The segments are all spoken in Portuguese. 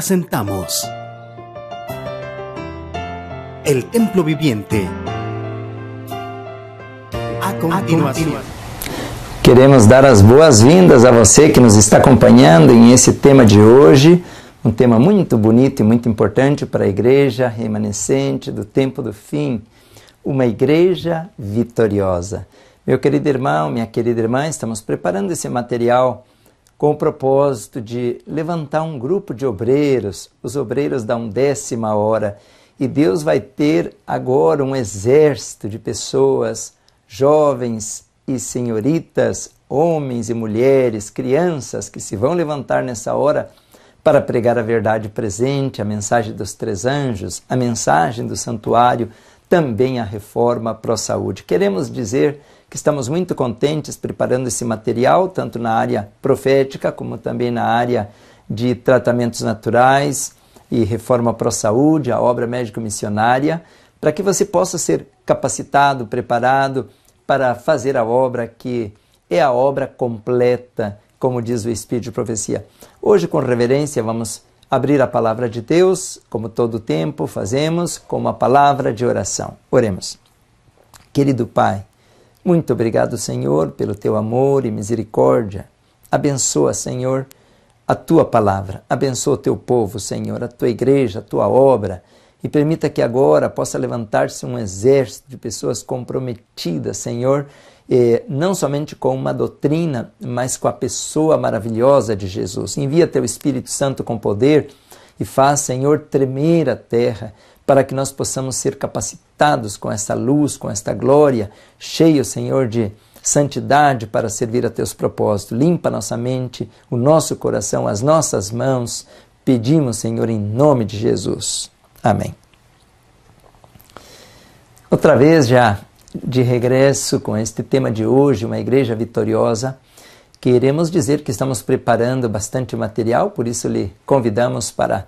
presentamos El Templo Viviente. A continuación. Queremos dar as boas-vindas a você que nos está acompanhando em esse tema de hoje, um tema muito bonito e muito importante para a igreja remanescente do tempo do fim, uma igreja vitoriosa. Meu querido irmão, minha querida irmã, estamos preparando esse material com o propósito de levantar um grupo de obreiros. Os obreiros dão décima hora e Deus vai ter agora um exército de pessoas, jovens e senhoritas, homens e mulheres, crianças que se vão levantar nessa hora para pregar a verdade presente, a mensagem dos três anjos, a mensagem do santuário, também a reforma pró-saúde. Queremos dizer que estamos muito contentes preparando esse material, tanto na área profética como também na área de tratamentos naturais e reforma para a saúde, a obra médico-missionária, para que você possa ser capacitado, preparado para fazer a obra que é a obra completa, como diz o Espírito de Profecia. Hoje, com reverência, vamos abrir a palavra de Deus, como todo tempo fazemos, com uma palavra de oração. Oremos. Querido Pai, muito obrigado, Senhor, pelo teu amor e misericórdia. Abençoa, Senhor, a tua palavra. Abençoa o teu povo, Senhor, a tua igreja, a tua obra. E permita que agora possa levantar-se um exército de pessoas comprometidas, Senhor, eh, não somente com uma doutrina, mas com a pessoa maravilhosa de Jesus. Envia teu Espírito Santo com poder e faz, Senhor, tremer a terra para que nós possamos ser capacitados com essa luz, com esta glória, cheio, Senhor, de santidade para servir a teus propósitos. Limpa nossa mente, o nosso coração, as nossas mãos. Pedimos, Senhor, em nome de Jesus. Amém. Outra vez já de regresso com este tema de hoje, uma igreja vitoriosa. Queremos dizer que estamos preparando bastante material, por isso lhe convidamos para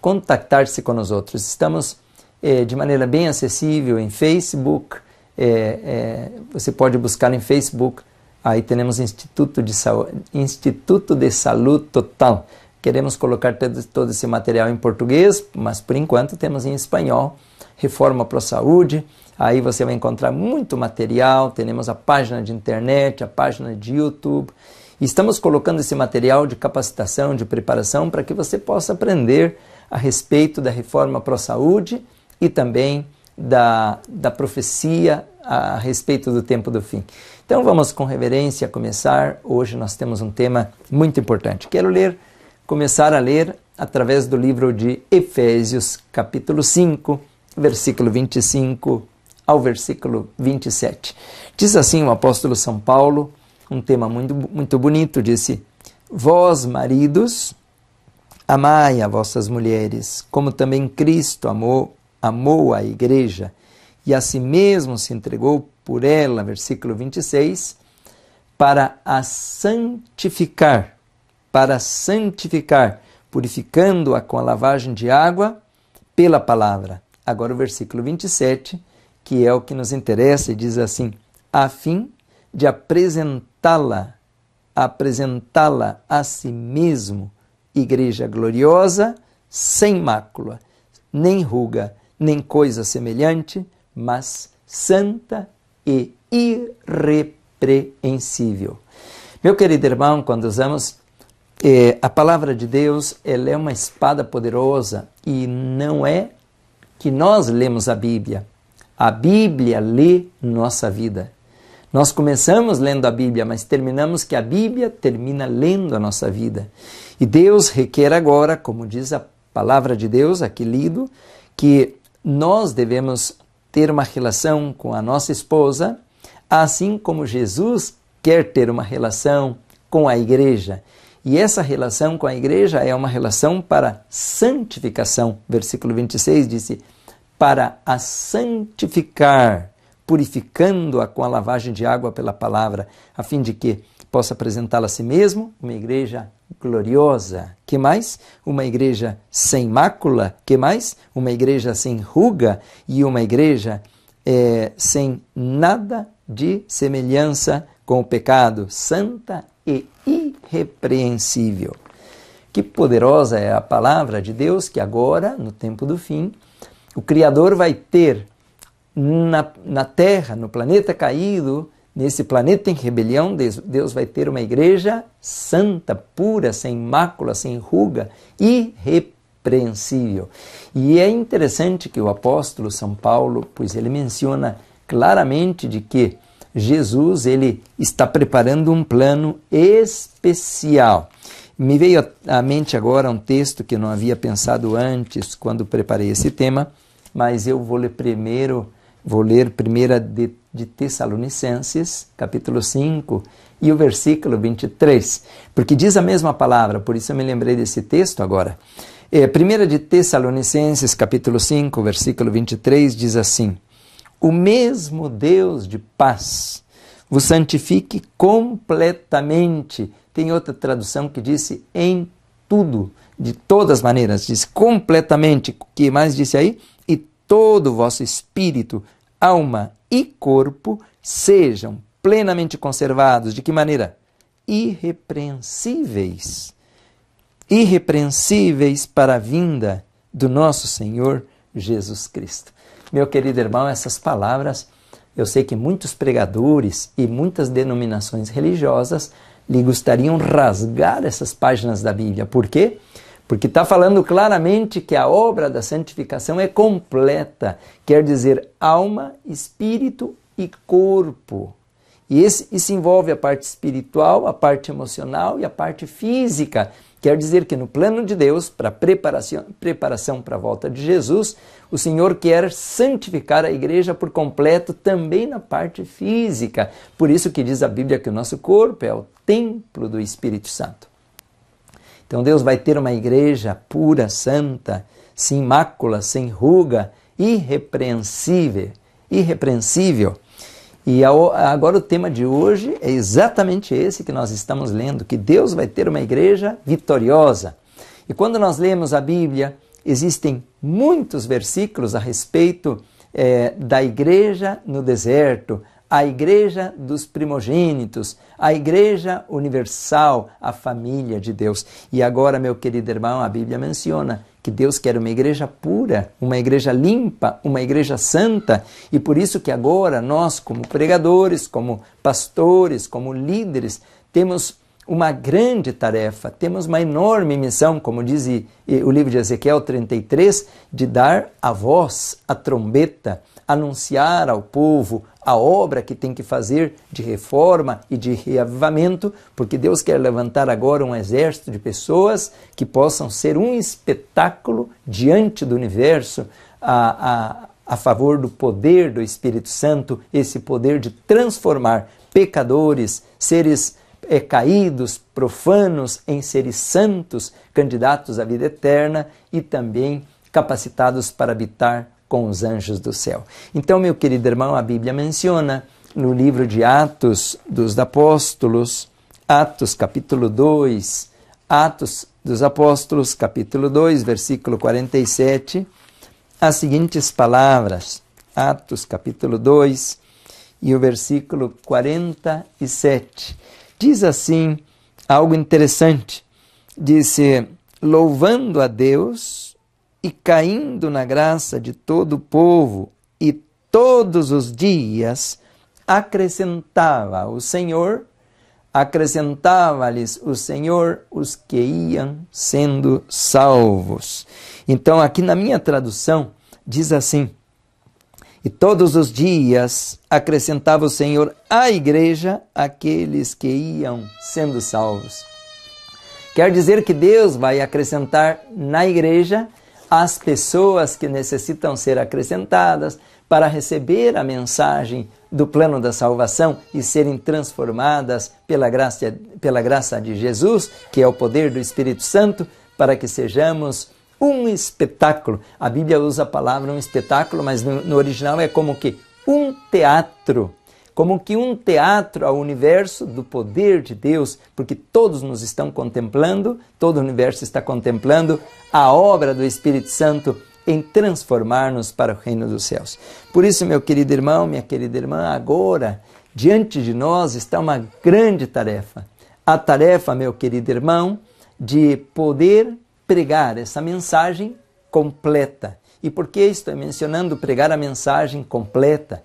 contactar-se com os outros. Estamos eh, de maneira bem acessível em Facebook, eh, eh, você pode buscar em Facebook, aí temos Instituto de, Saúde, Instituto de Saúde Total. Queremos colocar todo, todo esse material em português, mas por enquanto temos em espanhol, Reforma para a Saúde, Aí você vai encontrar muito material, Temos a página de internet, a página de YouTube Estamos colocando esse material de capacitação, de preparação, para que você possa aprender a respeito da reforma pró-saúde e também da, da profecia a respeito do tempo do fim. Então vamos com reverência começar. Hoje nós temos um tema muito importante. Quero ler, começar a ler através do livro de Efésios, capítulo 5, versículo 25 ao versículo 27. Diz assim o apóstolo São Paulo um tema muito, muito bonito, disse: Vós, maridos, amai a vossas mulheres, como também Cristo amou, amou a igreja e a si mesmo se entregou por ela, versículo 26, para a santificar, para santificar, purificando-a com a lavagem de água pela palavra. Agora o versículo 27, que é o que nos interessa, e diz assim: a fim de apresentar apresentá-la, apresentá-la a si mesmo, igreja gloriosa, sem mácula, nem ruga, nem coisa semelhante, mas santa e irrepreensível. Meu querido irmão, quando usamos eh, a palavra de Deus, ela é uma espada poderosa e não é que nós lemos a Bíblia. A Bíblia lê nossa vida. Nós começamos lendo a Bíblia, mas terminamos que a Bíblia termina lendo a nossa vida. E Deus requer agora, como diz a palavra de Deus aqui lido, que nós devemos ter uma relação com a nossa esposa, assim como Jesus quer ter uma relação com a igreja. E essa relação com a igreja é uma relação para santificação. Versículo 26 disse: para a santificar purificando-a com a lavagem de água pela palavra, a fim de que possa apresentá-la a si mesmo, uma igreja gloriosa. Que mais? Uma igreja sem mácula. Que mais? Uma igreja sem ruga e uma igreja é, sem nada de semelhança com o pecado, santa e irrepreensível. Que poderosa é a palavra de Deus que agora, no tempo do fim, o Criador vai ter na, na Terra, no planeta caído, nesse planeta em rebelião, Deus vai ter uma igreja santa, pura, sem mácula, sem ruga, irrepreensível. E é interessante que o apóstolo São Paulo, pois ele menciona claramente de que Jesus ele está preparando um plano especial. Me veio à mente agora um texto que eu não havia pensado antes quando preparei esse tema, mas eu vou ler primeiro Vou ler 1 de, de Tessalonicenses, capítulo 5, e o versículo 23, porque diz a mesma palavra, por isso eu me lembrei desse texto agora. É, 1 de Tessalonicenses, capítulo 5, versículo 23, diz assim: O mesmo Deus de paz vos santifique completamente. Tem outra tradução que disse em tudo, de todas maneiras, diz completamente. O que mais disse aí? todo o vosso espírito, alma e corpo sejam plenamente conservados. De que maneira? Irrepreensíveis. Irrepreensíveis para a vinda do nosso Senhor Jesus Cristo. Meu querido irmão, essas palavras eu sei que muitos pregadores e muitas denominações religiosas lhe gostariam rasgar essas páginas da Bíblia. Por quê? Porque porque está falando claramente que a obra da santificação é completa, quer dizer, alma, espírito e corpo. E esse, isso envolve a parte espiritual, a parte emocional e a parte física. Quer dizer que no plano de Deus, para preparação, preparação para a volta de Jesus, o Senhor quer santificar a igreja por completo também na parte física. Por isso que diz a Bíblia que o nosso corpo é o templo do Espírito Santo. Então Deus vai ter uma igreja pura, santa, sem mácula, sem ruga, irrepreensível, irrepreensível. E agora o tema de hoje é exatamente esse que nós estamos lendo, que Deus vai ter uma igreja vitoriosa. E quando nós lemos a Bíblia, existem muitos versículos a respeito é, da igreja no deserto, a igreja dos primogênitos, a igreja universal, a família de Deus. E agora, meu querido irmão, a Bíblia menciona que Deus quer uma igreja pura, uma igreja limpa, uma igreja santa, e por isso que agora nós, como pregadores, como pastores, como líderes, temos uma grande tarefa, temos uma enorme missão, como diz o livro de Ezequiel 33, de dar a voz, a trombeta, anunciar ao povo a obra que tem que fazer de reforma e de reavivamento, porque Deus quer levantar agora um exército de pessoas que possam ser um espetáculo diante do universo a, a, a favor do poder do Espírito Santo, esse poder de transformar pecadores, seres é, caídos, profanos, em seres santos, candidatos à vida eterna e também capacitados para habitar com os anjos do céu. Então, meu querido irmão, a Bíblia menciona no livro de Atos dos Apóstolos, Atos capítulo 2, Atos dos Apóstolos, capítulo 2, versículo 47, as seguintes palavras. Atos capítulo 2 e o versículo 47. Diz assim algo interessante. Disse: louvando a Deus e caindo na graça de todo o povo, e todos os dias acrescentava o Senhor, acrescentava-lhes o Senhor os que iam sendo salvos. Então, aqui na minha tradução, diz assim: E todos os dias acrescentava o Senhor à igreja aqueles que iam sendo salvos. Quer dizer que Deus vai acrescentar na igreja as pessoas que necessitam ser acrescentadas para receber a mensagem do plano da salvação e serem transformadas pela graça, pela graça de Jesus, que é o poder do Espírito Santo, para que sejamos um espetáculo. A Bíblia usa a palavra um espetáculo, mas no, no original é como que um teatro como que um teatro ao universo do poder de Deus, porque todos nos estão contemplando, todo o universo está contemplando a obra do Espírito Santo em transformar-nos para o reino dos céus. Por isso, meu querido irmão, minha querida irmã, agora diante de nós está uma grande tarefa. A tarefa, meu querido irmão, de poder pregar essa mensagem completa. E por que estou mencionando pregar a mensagem completa?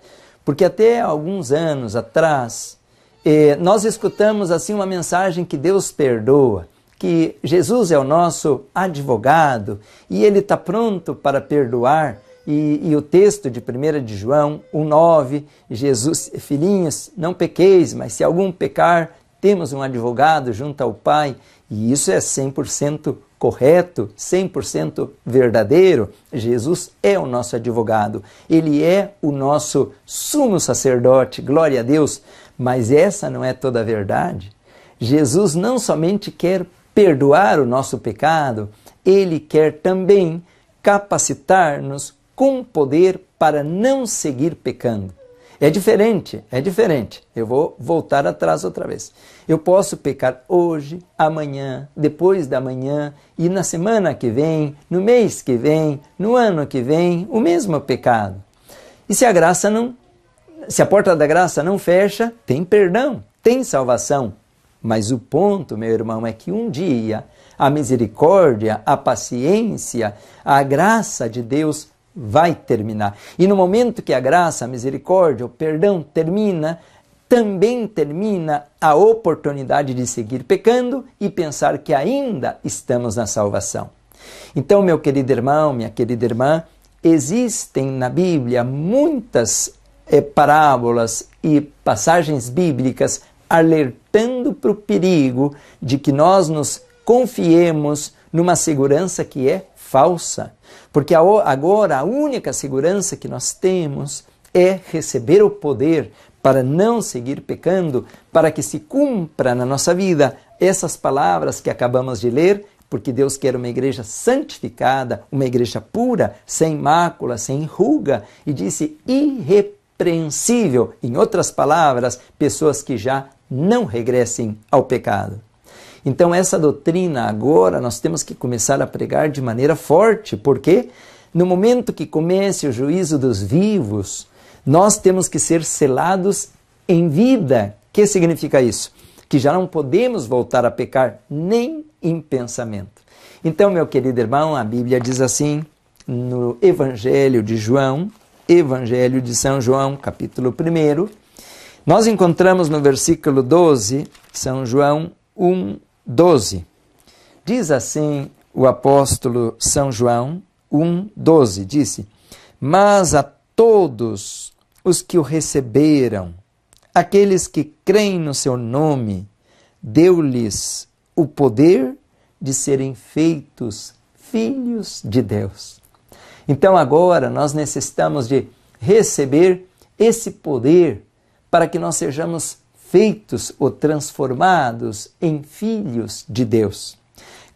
Porque até alguns anos atrás, eh, nós escutamos assim uma mensagem que Deus perdoa, que Jesus é o nosso advogado e ele está pronto para perdoar. E, e, o texto de 1 de João 9, Jesus, filhinhos, não pequeis, mas se algum pecar, temos um advogado junto ao Pai. E isso é 100% correto, 100% verdadeiro, Jesus é o nosso advogado, ele é o nosso sumo sacerdote, glória a Deus, mas essa não é toda a verdade. Jesus não somente quer perdoar o nosso pecado, ele quer também capacitar-nos com poder para não seguir pecando. É diferente, é diferente. Eu vou voltar atrás outra vez. Eu posso pecar hoje, amanhã, depois da manhã e na semana que vem, no mês que vem, no ano que vem, o mesmo pecado. E se a graça não, se a porta da graça não fecha, tem perdão, tem salvação. Mas o ponto, meu irmão, é que um dia a misericórdia, a paciência, a graça de Deus vai terminar. E no momento que a graça, a misericórdia, o perdão termina, também termina a oportunidade de seguir pecando e pensar que ainda estamos na salvação. Então, meu querido irmão, minha querida irmã, existem na Bíblia muitas é, parábolas e passagens bíblicas alertando para o perigo de que nós nos confiemos numa segurança que é falsa. Porque agora a única segurança que nós temos é receber o poder para não seguir pecando, para que se cumpra na nossa vida essas palavras que acabamos de ler, porque Deus quer uma igreja santificada, uma igreja pura, sem mácula, sem ruga, e disse irrepreensível, em outras palavras, pessoas que já não regressem ao pecado. Então, essa doutrina agora nós temos que começar a pregar de maneira forte, porque no momento que comece o juízo dos vivos, nós temos que ser selados em vida. O que significa isso? Que já não podemos voltar a pecar nem em pensamento. Então, meu querido irmão, a Bíblia diz assim no Evangelho de João, Evangelho de São João, capítulo 1. Nós encontramos no versículo 12, São João 1, 12. Diz assim o apóstolo São João 1:12, disse, Mas a todos os que o receberam, aqueles que creem no seu nome, deu-lhes o poder de serem feitos filhos de Deus. Então agora nós necessitamos de receber esse poder para que nós sejamos feitos ou transformados em filhos de Deus.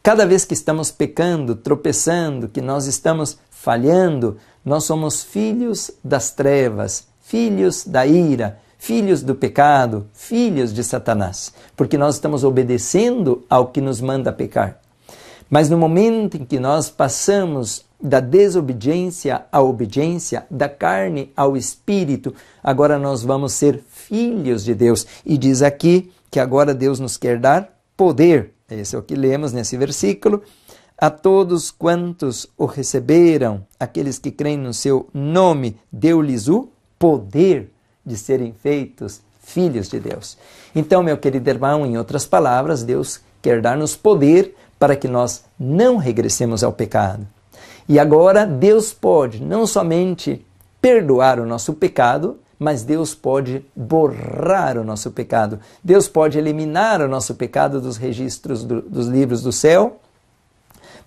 Cada vez que estamos pecando, tropeçando, que nós estamos falhando, nós somos filhos das trevas, filhos da ira, filhos do pecado, filhos de Satanás, porque nós estamos obedecendo ao que nos manda pecar. Mas no momento em que nós passamos da desobediência à obediência, da carne ao espírito, agora nós vamos ser filhos de Deus. E diz aqui que agora Deus nos quer dar poder. Esse é o que lemos nesse versículo. A todos quantos o receberam, aqueles que creem no seu nome, deu-lhes o poder de serem feitos filhos de Deus. Então, meu querido irmão, em outras palavras, Deus quer dar-nos poder para que nós não regressemos ao pecado. E agora Deus pode não somente perdoar o nosso pecado, mas Deus pode borrar o nosso pecado. Deus pode eliminar o nosso pecado dos registros do, dos livros do céu,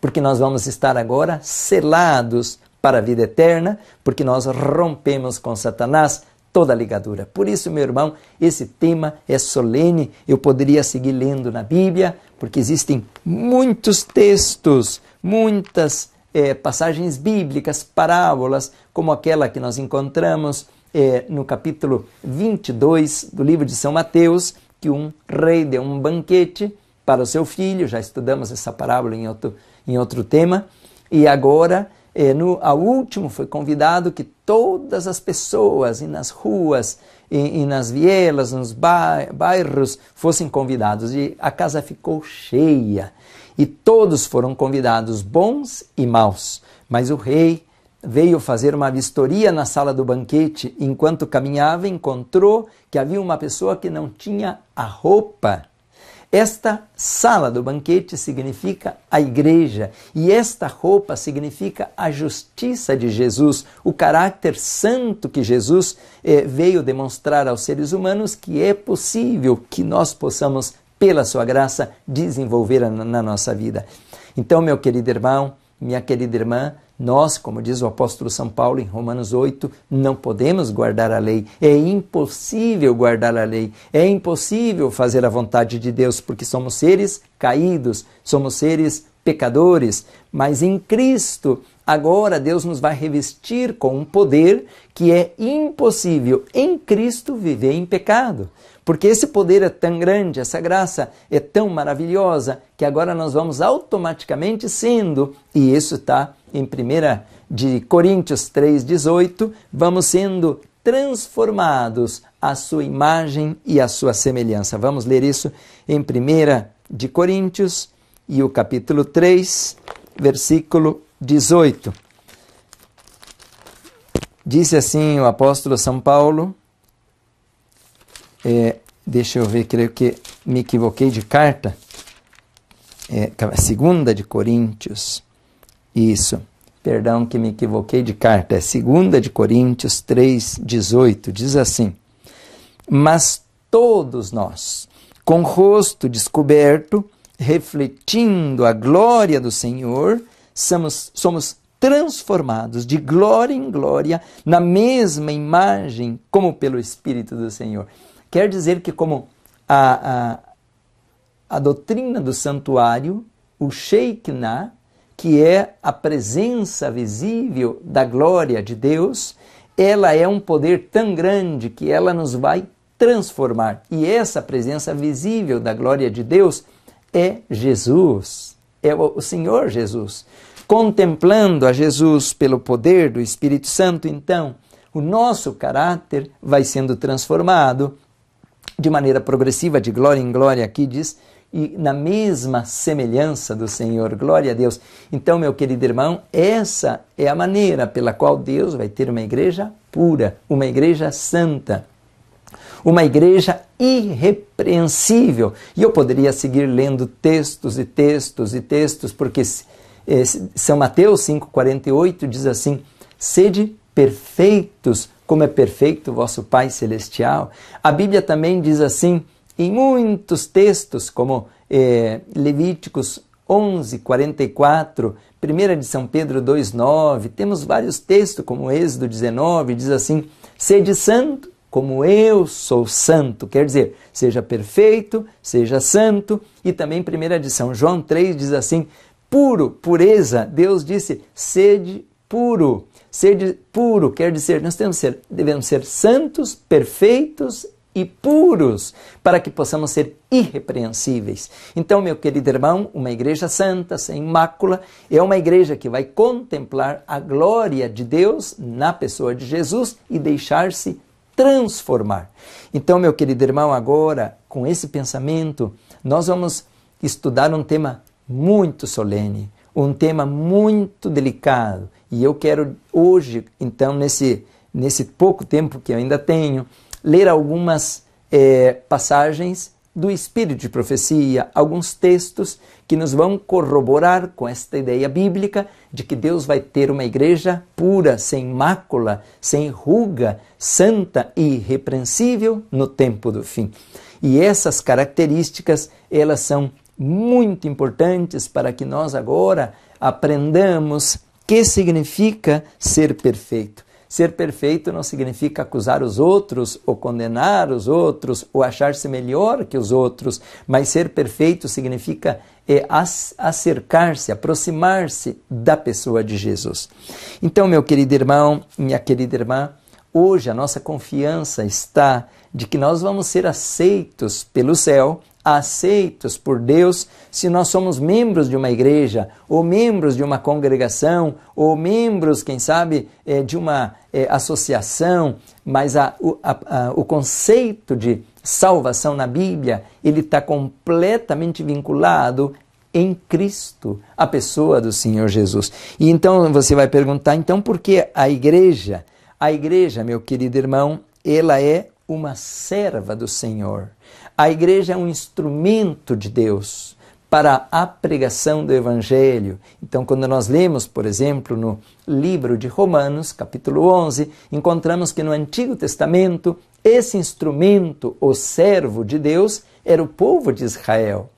porque nós vamos estar agora selados para a vida eterna, porque nós rompemos com Satanás toda a ligadura. Por isso, meu irmão, esse tema é solene. Eu poderia seguir lendo na Bíblia, porque existem muitos textos, muitas é, passagens bíblicas, parábolas, como aquela que nós encontramos é, no capítulo 22 do livro de São Mateus, que um rei deu um banquete para o seu filho, já estudamos essa parábola em outro, em outro tema, e agora, é, no, ao último, foi convidado que todas as pessoas, e nas ruas, e, e nas vielas, nos bairros, fossem convidados, e a casa ficou cheia, e todos foram convidados, bons e maus, mas o rei veio fazer uma vistoria na sala do banquete. Enquanto caminhava, encontrou que havia uma pessoa que não tinha a roupa. Esta sala do banquete significa a igreja, e esta roupa significa a justiça de Jesus, o caráter santo que Jesus eh, veio demonstrar aos seres humanos que é possível que nós possamos, pela sua graça, desenvolver na, na nossa vida. Então, meu querido irmão, minha querida irmã, nós, como diz o apóstolo São Paulo em Romanos 8, não podemos guardar a lei. É impossível guardar a lei. É impossível fazer a vontade de Deus, porque somos seres caídos, somos seres pecadores. Mas em Cristo, agora Deus nos vai revestir com um poder que é impossível em Cristo viver em pecado. Porque esse poder é tão grande, essa graça é tão maravilhosa, que agora nós vamos automaticamente sendo, e isso está em 1 de Coríntios 3:18, vamos sendo transformados à sua imagem e à sua semelhança. Vamos ler isso em 1 de Coríntios e o capítulo 3, versículo 18. Disse assim o apóstolo São Paulo, é, deixa eu ver, creio que me equivoquei de carta, é, segunda de Coríntios, isso. Perdão que me equivoquei de carta. É 2 de Coríntios 3, 18. Diz assim: Mas todos nós, com rosto descoberto, refletindo a glória do Senhor, somos, somos transformados de glória em glória na mesma imagem, como pelo Espírito do Senhor. Quer dizer que, como a, a, a doutrina do santuário, o sheikna que é a presença visível da glória de Deus, ela é um poder tão grande que ela nos vai transformar. E essa presença visível da glória de Deus é Jesus, é o Senhor Jesus. Contemplando a Jesus pelo poder do Espírito Santo, então, o nosso caráter vai sendo transformado de maneira progressiva, de glória em glória, aqui diz e na mesma semelhança do Senhor. Glória a Deus. Então, meu querido irmão, essa é a maneira pela qual Deus vai ter uma igreja pura, uma igreja santa, uma igreja irrepreensível. E eu poderia seguir lendo textos e textos e textos, porque eh, São Mateus 5,48 diz assim: sede perfeitos, como é perfeito o vosso Pai Celestial. A Bíblia também diz assim em muitos textos, como é, Levíticos 11, 44, 1 de São Pedro 2, 9, temos vários textos, como Êxodo 19, diz assim: Sede santo, como eu sou santo. Quer dizer, seja perfeito, seja santo. E também 1 de São João 3 diz assim: puro, pureza. Deus disse: sede puro. Sede puro quer dizer, nós temos ser, devemos ser santos, perfeitos e puros, para que possamos ser irrepreensíveis. Então, meu querido irmão, uma igreja santa, sem mácula, é uma igreja que vai contemplar a glória de Deus na pessoa de Jesus e deixar-se transformar. Então, meu querido irmão, agora, com esse pensamento, nós vamos estudar um tema muito solene, um tema muito delicado. E eu quero hoje, então, nesse, nesse pouco tempo que eu ainda tenho, ler algumas é, passagens do espírito de profecia, alguns textos que nos vão corroborar com esta ideia bíblica de que Deus vai ter uma igreja pura, sem mácula, sem ruga, santa e irrepreensível no tempo do fim. E essas características, elas são muito importantes para que nós agora aprendamos o que significa ser perfeito. Ser perfeito não significa acusar os outros, ou condenar os outros, ou achar-se melhor que os outros, mas ser perfeito significa é, acercar-se, aproximar-se da pessoa de Jesus. Então, meu querido irmão, minha querida irmã, hoje a nossa confiança está de que nós vamos ser aceitos pelo céu aceitos por Deus se nós somos membros de uma igreja, ou membros de uma congregação, ou membros, quem sabe, eh, de uma eh, associação, mas a, a, a, o conceito de salvação na Bíblia, ele está completamente vinculado em Cristo, a pessoa do Senhor Jesus. E então você vai perguntar, então por que a igreja? A igreja, meu querido irmão, ela é uma serva do Senhor. A igreja é um instrumento de Deus para a pregação do Evangelho. Então, quando nós lemos, por exemplo, no livro de Romanos, capítulo 11, encontramos que no Antigo Testamento, esse instrumento, o servo de Deus, era o povo de Israel.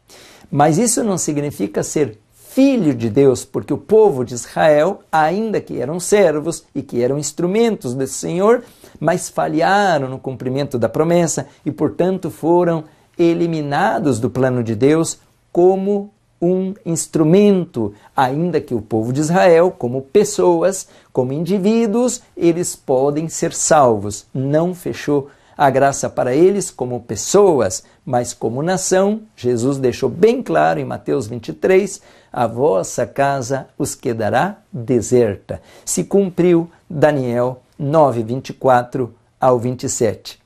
Mas isso não significa ser filho de Deus, porque o povo de Israel, ainda que eram servos e que eram instrumentos desse Senhor, mas falharam no cumprimento da promessa e, portanto, foram eliminados do plano de Deus como um instrumento, ainda que o povo de Israel, como pessoas, como indivíduos, eles podem ser salvos. Não fechou a graça para eles como pessoas, mas como nação, Jesus deixou bem claro em Mateus 23: a vossa casa os quedará deserta. Se cumpriu Daniel 9, 24 ao 27.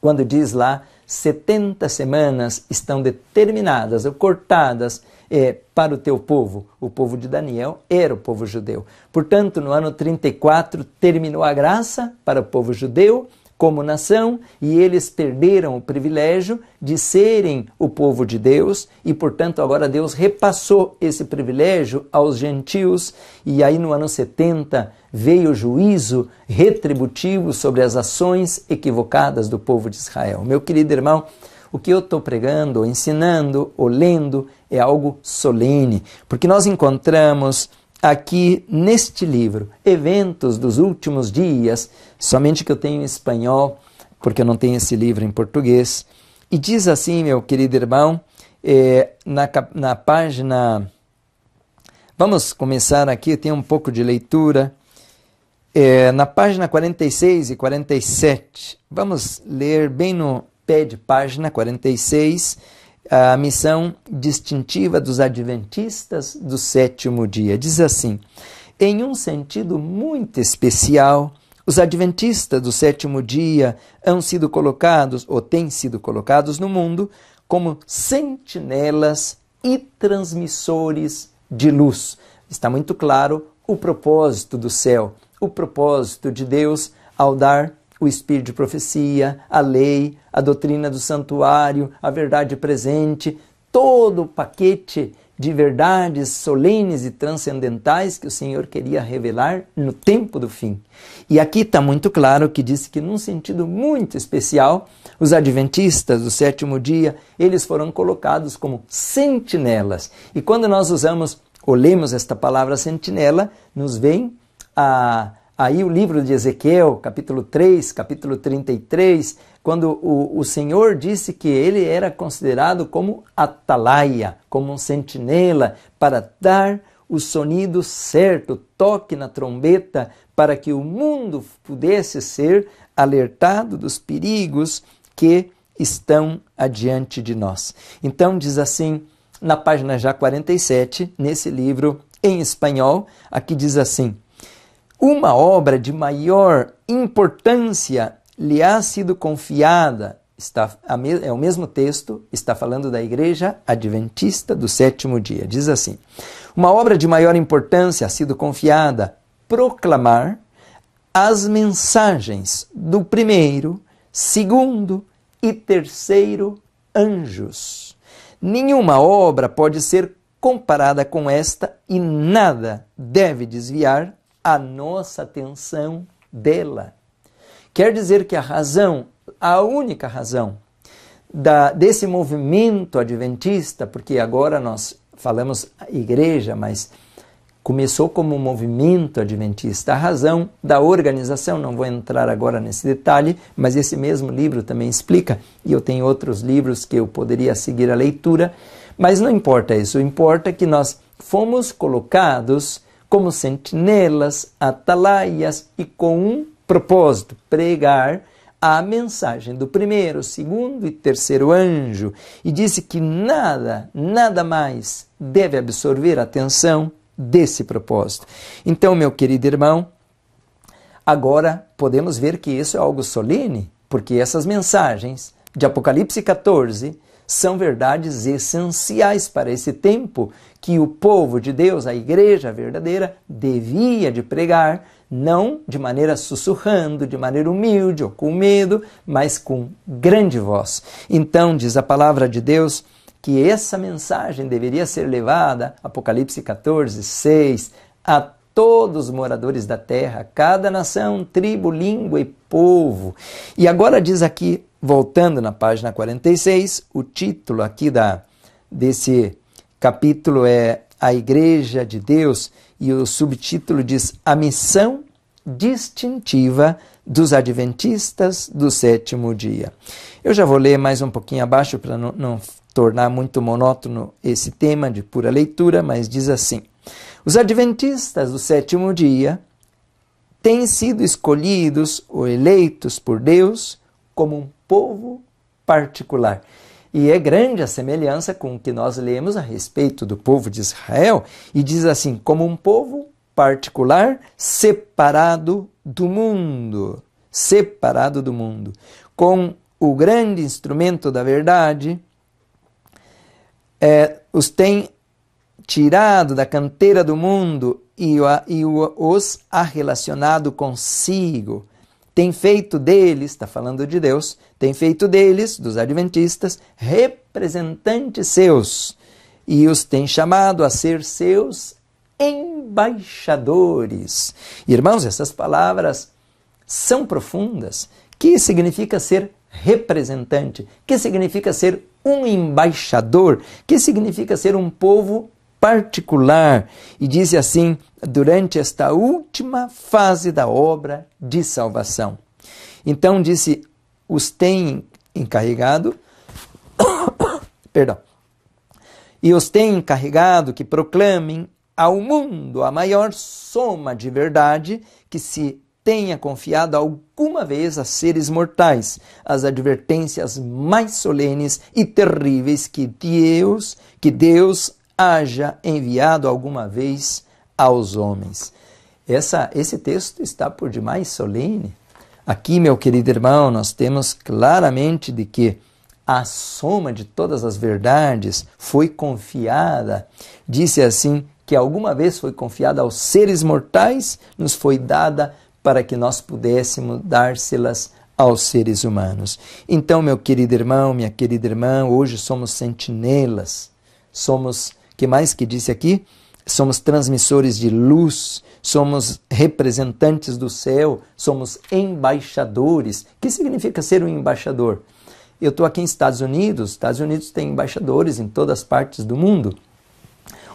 Quando diz lá, 70 semanas estão determinadas ou cortadas é, para o teu povo. O povo de Daniel era o povo judeu. Portanto, no ano 34 terminou a graça para o povo judeu como nação e eles perderam o privilégio de serem o povo de Deus e, portanto, agora Deus repassou esse privilégio aos gentios e aí no ano 70 veio o juízo retributivo sobre as ações equivocadas do povo de Israel. Meu querido irmão, o que eu estou pregando, ou ensinando, ou lendo é algo solene, porque nós encontramos aqui neste livro eventos dos últimos dias somente que eu tenho em espanhol, porque eu não tenho esse livro em português. E diz assim, meu querido irmão, eh, na, na página. Vamos começar aqui, tem um pouco de leitura. Eh, na página 46 e 47, vamos ler bem no pé de página 46, a missão distintiva dos adventistas do sétimo dia. Diz assim: em um sentido muito especial, os adventistas do sétimo dia hão sido colocados, ou têm sido colocados no mundo, como sentinelas e transmissores de luz. Está muito claro o propósito do céu, o propósito de Deus ao dar o espírito de profecia, a lei, a doutrina do santuário, a verdade presente, todo o paquete de verdades solenes e transcendentais que o Senhor queria revelar no tempo do fim. E aqui está muito claro que disse que, num sentido muito especial, os adventistas do sétimo dia, eles foram colocados como sentinelas. E quando nós usamos, lemos esta palavra sentinela, nos vem a, aí o livro de Ezequiel, capítulo 3, capítulo 33, quando o, o Senhor disse que ele era considerado como atalaia, como um sentinela, para dar o sonido certo, toque na trombeta, para que o mundo pudesse ser alertado dos perigos que estão adiante de nós. Então, diz assim, na página já 47, nesse livro em espanhol, aqui diz assim: Uma obra de maior importância lhe há sido confiada, está, é o mesmo texto, está falando da Igreja Adventista do sétimo dia. Diz assim: Uma obra de maior importância ha sido confiada proclamar as mensagens do primeiro, segundo e terceiro anjos. Nenhuma obra pode ser comparada com esta e nada deve desviar a nossa atenção dela. Quer dizer que a razão, a única razão da, desse movimento adventista, porque agora nós falamos igreja, mas começou como um movimento adventista. A razão da organização, não vou entrar agora nesse detalhe, mas esse mesmo livro também explica, e eu tenho outros livros que eu poderia seguir a leitura, mas não importa isso, importa é que nós fomos colocados como sentinelas, atalaias e com um propósito, pregar a mensagem do primeiro, segundo e terceiro anjo e disse que nada, nada mais deve absorver a atenção desse propósito. Então, meu querido irmão, agora podemos ver que isso é algo solene, porque essas mensagens de Apocalipse 14 são verdades essenciais para esse tempo que o povo de Deus, a igreja verdadeira, devia de pregar não de maneira sussurrando, de maneira humilde ou com medo, mas com grande voz. Então, diz a palavra de Deus, que essa mensagem deveria ser levada, Apocalipse 14, 6, a todos os moradores da terra, cada nação, tribo, língua e povo. E agora diz aqui, voltando na página 46, o título aqui da desse capítulo é A Igreja de Deus e o subtítulo diz A Missão Distintiva dos Adventistas do Sétimo Dia. Eu já vou ler mais um pouquinho abaixo para não, não tornar muito monótono esse tema de pura leitura, mas diz assim: Os Adventistas do Sétimo Dia têm sido escolhidos ou eleitos por Deus como um povo particular. E é grande a semelhança com o que nós lemos a respeito do povo de Israel, e diz assim: como um povo particular separado do mundo, separado do mundo, com o grande instrumento da verdade, é, os tem tirado da canteira do mundo e, e os ha relacionado consigo tem feito deles, está falando de Deus, tem feito deles, dos adventistas, representantes seus e os tem chamado a ser seus embaixadores. Irmãos, essas palavras são profundas. Que significa ser representante? Que significa ser um embaixador? Que significa ser um povo particular e disse assim: durante esta última fase da obra de salvação. Então disse: os tem encarregado, perdão, e os tem encarregado que proclamem ao mundo a maior soma de verdade que se tenha confiado alguma vez a seres mortais, as advertências mais solenes e terríveis que Deus, que Deus haja enviado alguma vez aos homens. Essa, esse texto está por demais solene. Aqui, meu querido irmão, nós temos claramente de que a soma de todas as verdades foi confiada. Disse assim que alguma vez foi confiada aos seres mortais, nos foi dada para que nós pudéssemos dárselas aos seres humanos. Então, meu querido irmão, minha querida irmã, hoje somos sentinelas, somos que mais que disse aqui? Somos transmissores de luz, somos representantes do céu, somos embaixadores. O que significa ser um embaixador? Eu estou aqui nos Estados Unidos, Estados Unidos tem embaixadores em todas as partes do mundo.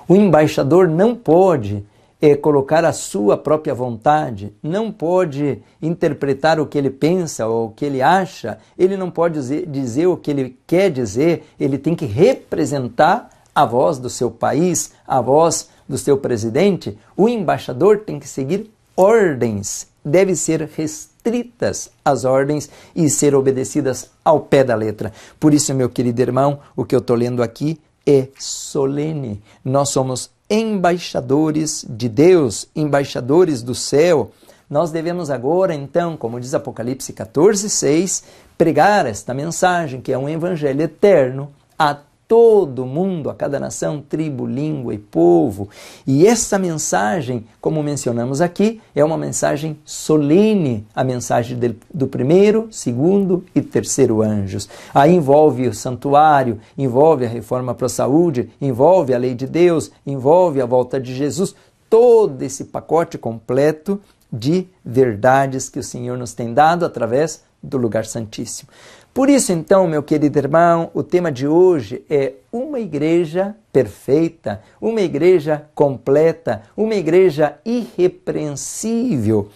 O embaixador não pode é, colocar a sua própria vontade, não pode interpretar o que ele pensa ou o que ele acha, ele não pode dizer, dizer o que ele quer dizer, ele tem que representar a voz do seu país, a voz do seu presidente, o embaixador tem que seguir ordens. Deve ser restritas as ordens e ser obedecidas ao pé da letra. Por isso, meu querido irmão, o que eu estou lendo aqui é solene. Nós somos embaixadores de Deus, embaixadores do céu. Nós devemos agora, então, como diz Apocalipse 14, 6, pregar esta mensagem, que é um evangelho eterno, a todo mundo, a cada nação, tribo, língua e povo. E essa mensagem, como mencionamos aqui, é uma mensagem solene, a mensagem do primeiro, segundo e terceiro anjos. Aí envolve o santuário, envolve a reforma para a saúde, envolve a lei de Deus, envolve a volta de Jesus, todo esse pacote completo de verdades que o Senhor nos tem dado através do lugar santíssimo. Por isso, então, meu querido irmão, o tema de hoje é uma igreja perfeita, uma igreja completa, uma igreja irrepreensível.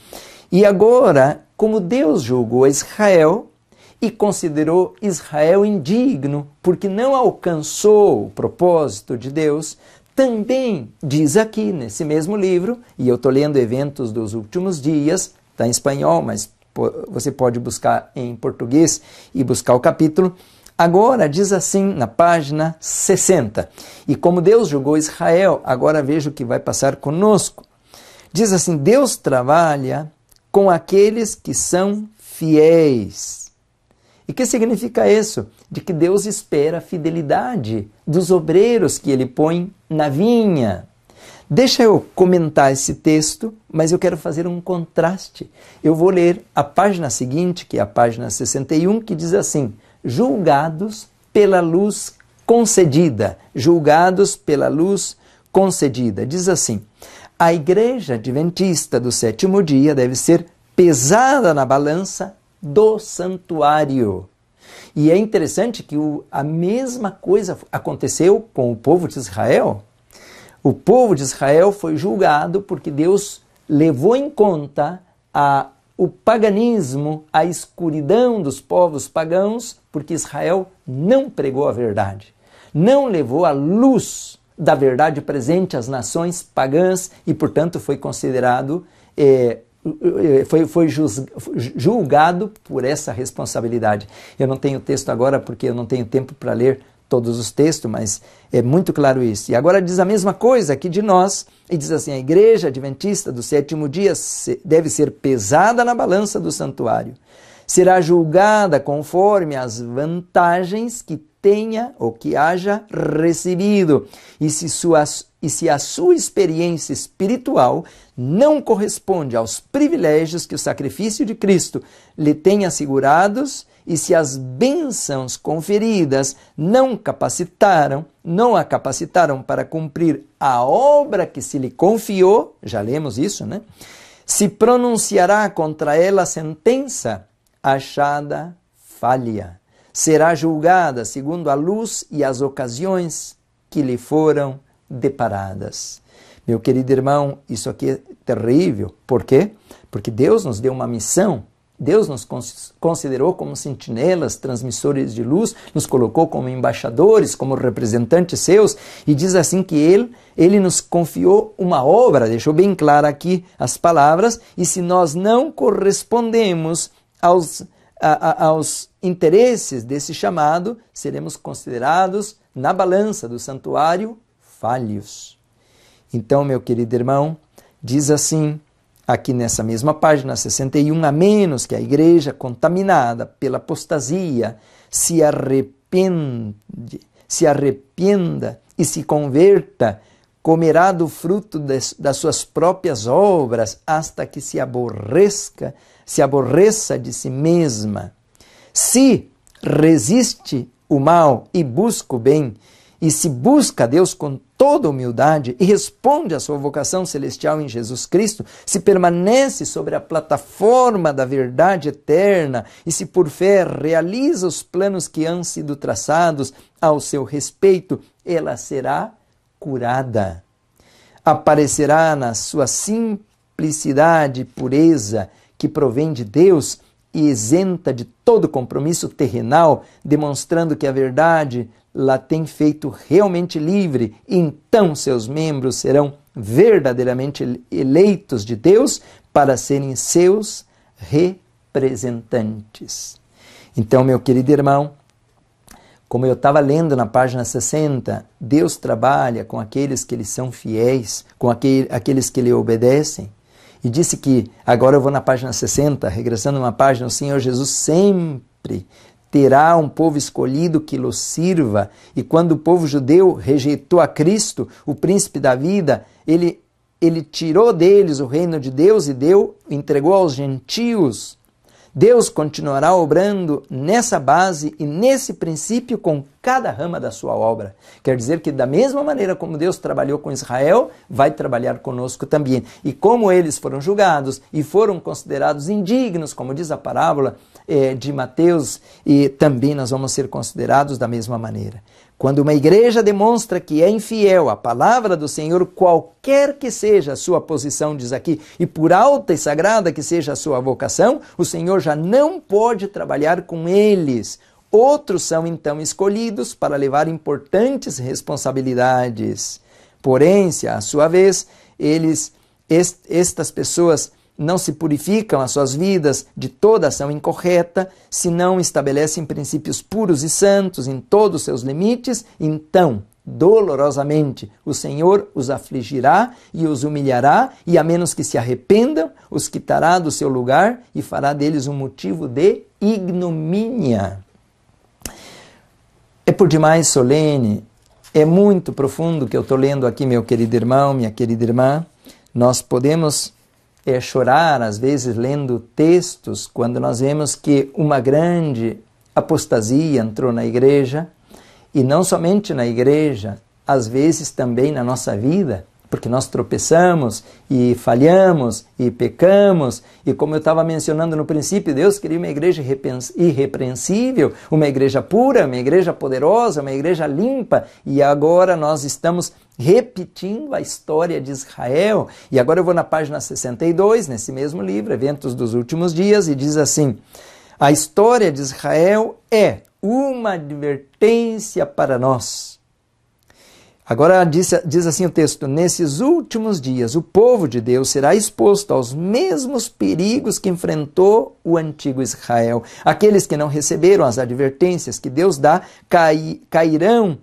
E agora, como Deus julgou Israel e considerou Israel indigno porque não alcançou o propósito de Deus, também diz aqui nesse mesmo livro, e eu estou lendo eventos dos últimos dias, está em espanhol, mas você pode buscar em português e buscar o capítulo. Agora, diz assim na página 60: E como Deus julgou Israel, agora veja o que vai passar conosco. Diz assim: Deus trabalha com aqueles que são fiéis. E que significa isso? De que Deus espera a fidelidade dos obreiros que ele põe na vinha. Deixa eu comentar esse texto, mas eu quero fazer um contraste. Eu vou ler a página seguinte, que é a página 61, que diz assim: Julgados pela luz concedida. Julgados pela luz concedida. Diz assim: A igreja adventista do sétimo dia deve ser pesada na balança do santuário. E é interessante que o, a mesma coisa aconteceu com o povo de Israel o povo de Israel foi julgado porque Deus levou em conta a, o paganismo, a escuridão dos povos pagãos, porque Israel não pregou a verdade, não levou a luz da verdade presente às nações pagãs e, portanto, foi considerado, é, foi, foi julgado por essa responsabilidade. Eu não tenho texto agora porque eu não tenho tempo para ler todos os textos, mas é muito claro isso. E agora diz a mesma coisa aqui de nós, e diz assim: a igreja adventista do sétimo dia deve ser pesada na balança do santuário, será julgada conforme as vantagens que tenha ou que haja recebido, e se, sua, e se a sua experiência espiritual não corresponde aos privilégios que o sacrifício de Cristo lhe tem assegurados e se as bênçãos conferidas não capacitaram, não a capacitaram para cumprir a obra que se lhe confiou, já lemos isso, né? Se pronunciará contra ela sentença achada falha. Será julgada segundo a luz e as ocasiões que lhe foram deparadas. Meu querido irmão, isso aqui é terrível. Por quê? Porque Deus nos deu uma missão Deus nos considerou como sentinelas, transmissores de luz, nos colocou como embaixadores, como representantes seus, e diz assim que ele, ele nos confiou uma obra, deixou bem clara aqui as palavras, e se nós não correspondemos aos, a, a, aos interesses desse chamado, seremos considerados, na balança do santuário, falhos. Então, meu querido irmão, diz assim aqui nessa mesma página 61, a menos que a igreja contaminada pela apostasia se arrepende, se arrependa e se converta, comerá do fruto das, das suas próprias obras hasta que se aborresca, se aborreça de si mesma. Se resiste o mal e busca o bem, e se busca a Deus com toda humildade e responde à sua vocação celestial em Jesus Cristo, se permanece sobre a plataforma da verdade eterna e se por fé realiza os planos que han sido traçados ao seu respeito, ela será curada. Aparecerá na sua simplicidade e pureza que provém de Deus e isenta de todo compromisso terrenal, demonstrando que a verdade la tem feito realmente livre, então seus membros serão verdadeiramente eleitos de Deus para serem seus representantes. Então, meu querido irmão, como eu estava lendo na página 60, Deus trabalha com aqueles que lhe são fiéis, com aquele, aqueles que lhe obedecem. E disse que, agora eu vou na página 60, regressando uma página, o Senhor Jesus sempre terá um povo escolhido que lo sirva. E quando o povo judeu rejeitou a Cristo, o príncipe da vida, ele, ele tirou deles o reino de Deus e deu, entregou aos gentios. Deus continuará obrando nessa base e nesse princípio com cada rama da sua obra. Quer dizer que, da mesma maneira como Deus trabalhou com Israel, vai trabalhar conosco também. E como eles foram julgados e foram considerados indignos, como diz a parábola, eh, de Mateus e também nós vamos ser considerados da mesma maneira. Quando uma igreja demonstra que é infiel à palavra do Senhor, qualquer que seja a sua posição, diz aqui, e por alta e sagrada que seja a sua vocação, o Senhor já não pode trabalhar com eles. Outros são então escolhidos para levar importantes responsabilidades. Porém, se à sua vez, eles, est estas pessoas não se purificam as suas vidas de toda ação incorreta, se não estabelecem princípios puros e santos em todos os seus limites, então, dolorosamente, o Senhor os afligirá e os humilhará, e a menos que se arrependam, os quitará do seu lugar e fará deles um motivo de ignomínia. É por demais solene, é muito profundo que eu estou lendo aqui, meu querido irmão, minha querida irmã. Nós podemos é, chorar, às vezes lendo textos, quando nós vemos que uma grande apostasia entrou na igreja, e não somente na igreja, às vezes também na nossa vida porque nós tropeçamos e falhamos e pecamos, e como eu estava mencionando no princípio, Deus queria uma igreja irrepreensível, uma igreja pura, uma igreja poderosa, uma igreja limpa, e agora nós estamos repetindo a história de Israel. E agora eu vou na página 62, nesse mesmo livro, Eventos dos Últimos Dias, e diz assim: A história de Israel é uma advertência para nós Agora diz, diz assim o texto: Nesses últimos dias, o povo de Deus será exposto aos mesmos perigos que enfrentou o antigo Israel. Aqueles que não receberam as advertências que Deus dá cai, cairão.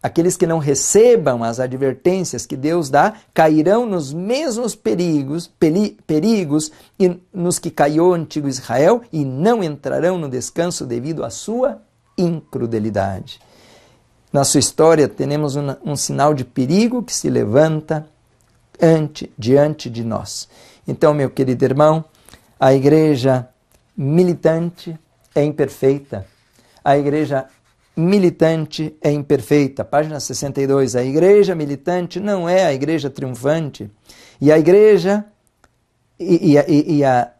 Aqueles que não recebam as advertências que Deus dá cairão nos mesmos perigos, peri, perigos nos que caiu o antigo Israel e não entrarão no descanso devido à sua incrudelidade. Na sua história, temos um, um sinal de perigo que se levanta ante, diante de nós. Então, meu querido irmão, a igreja militante é imperfeita. A igreja militante é imperfeita. Página 62. A igreja militante não é a igreja triunfante. E a igreja e, e, e, a,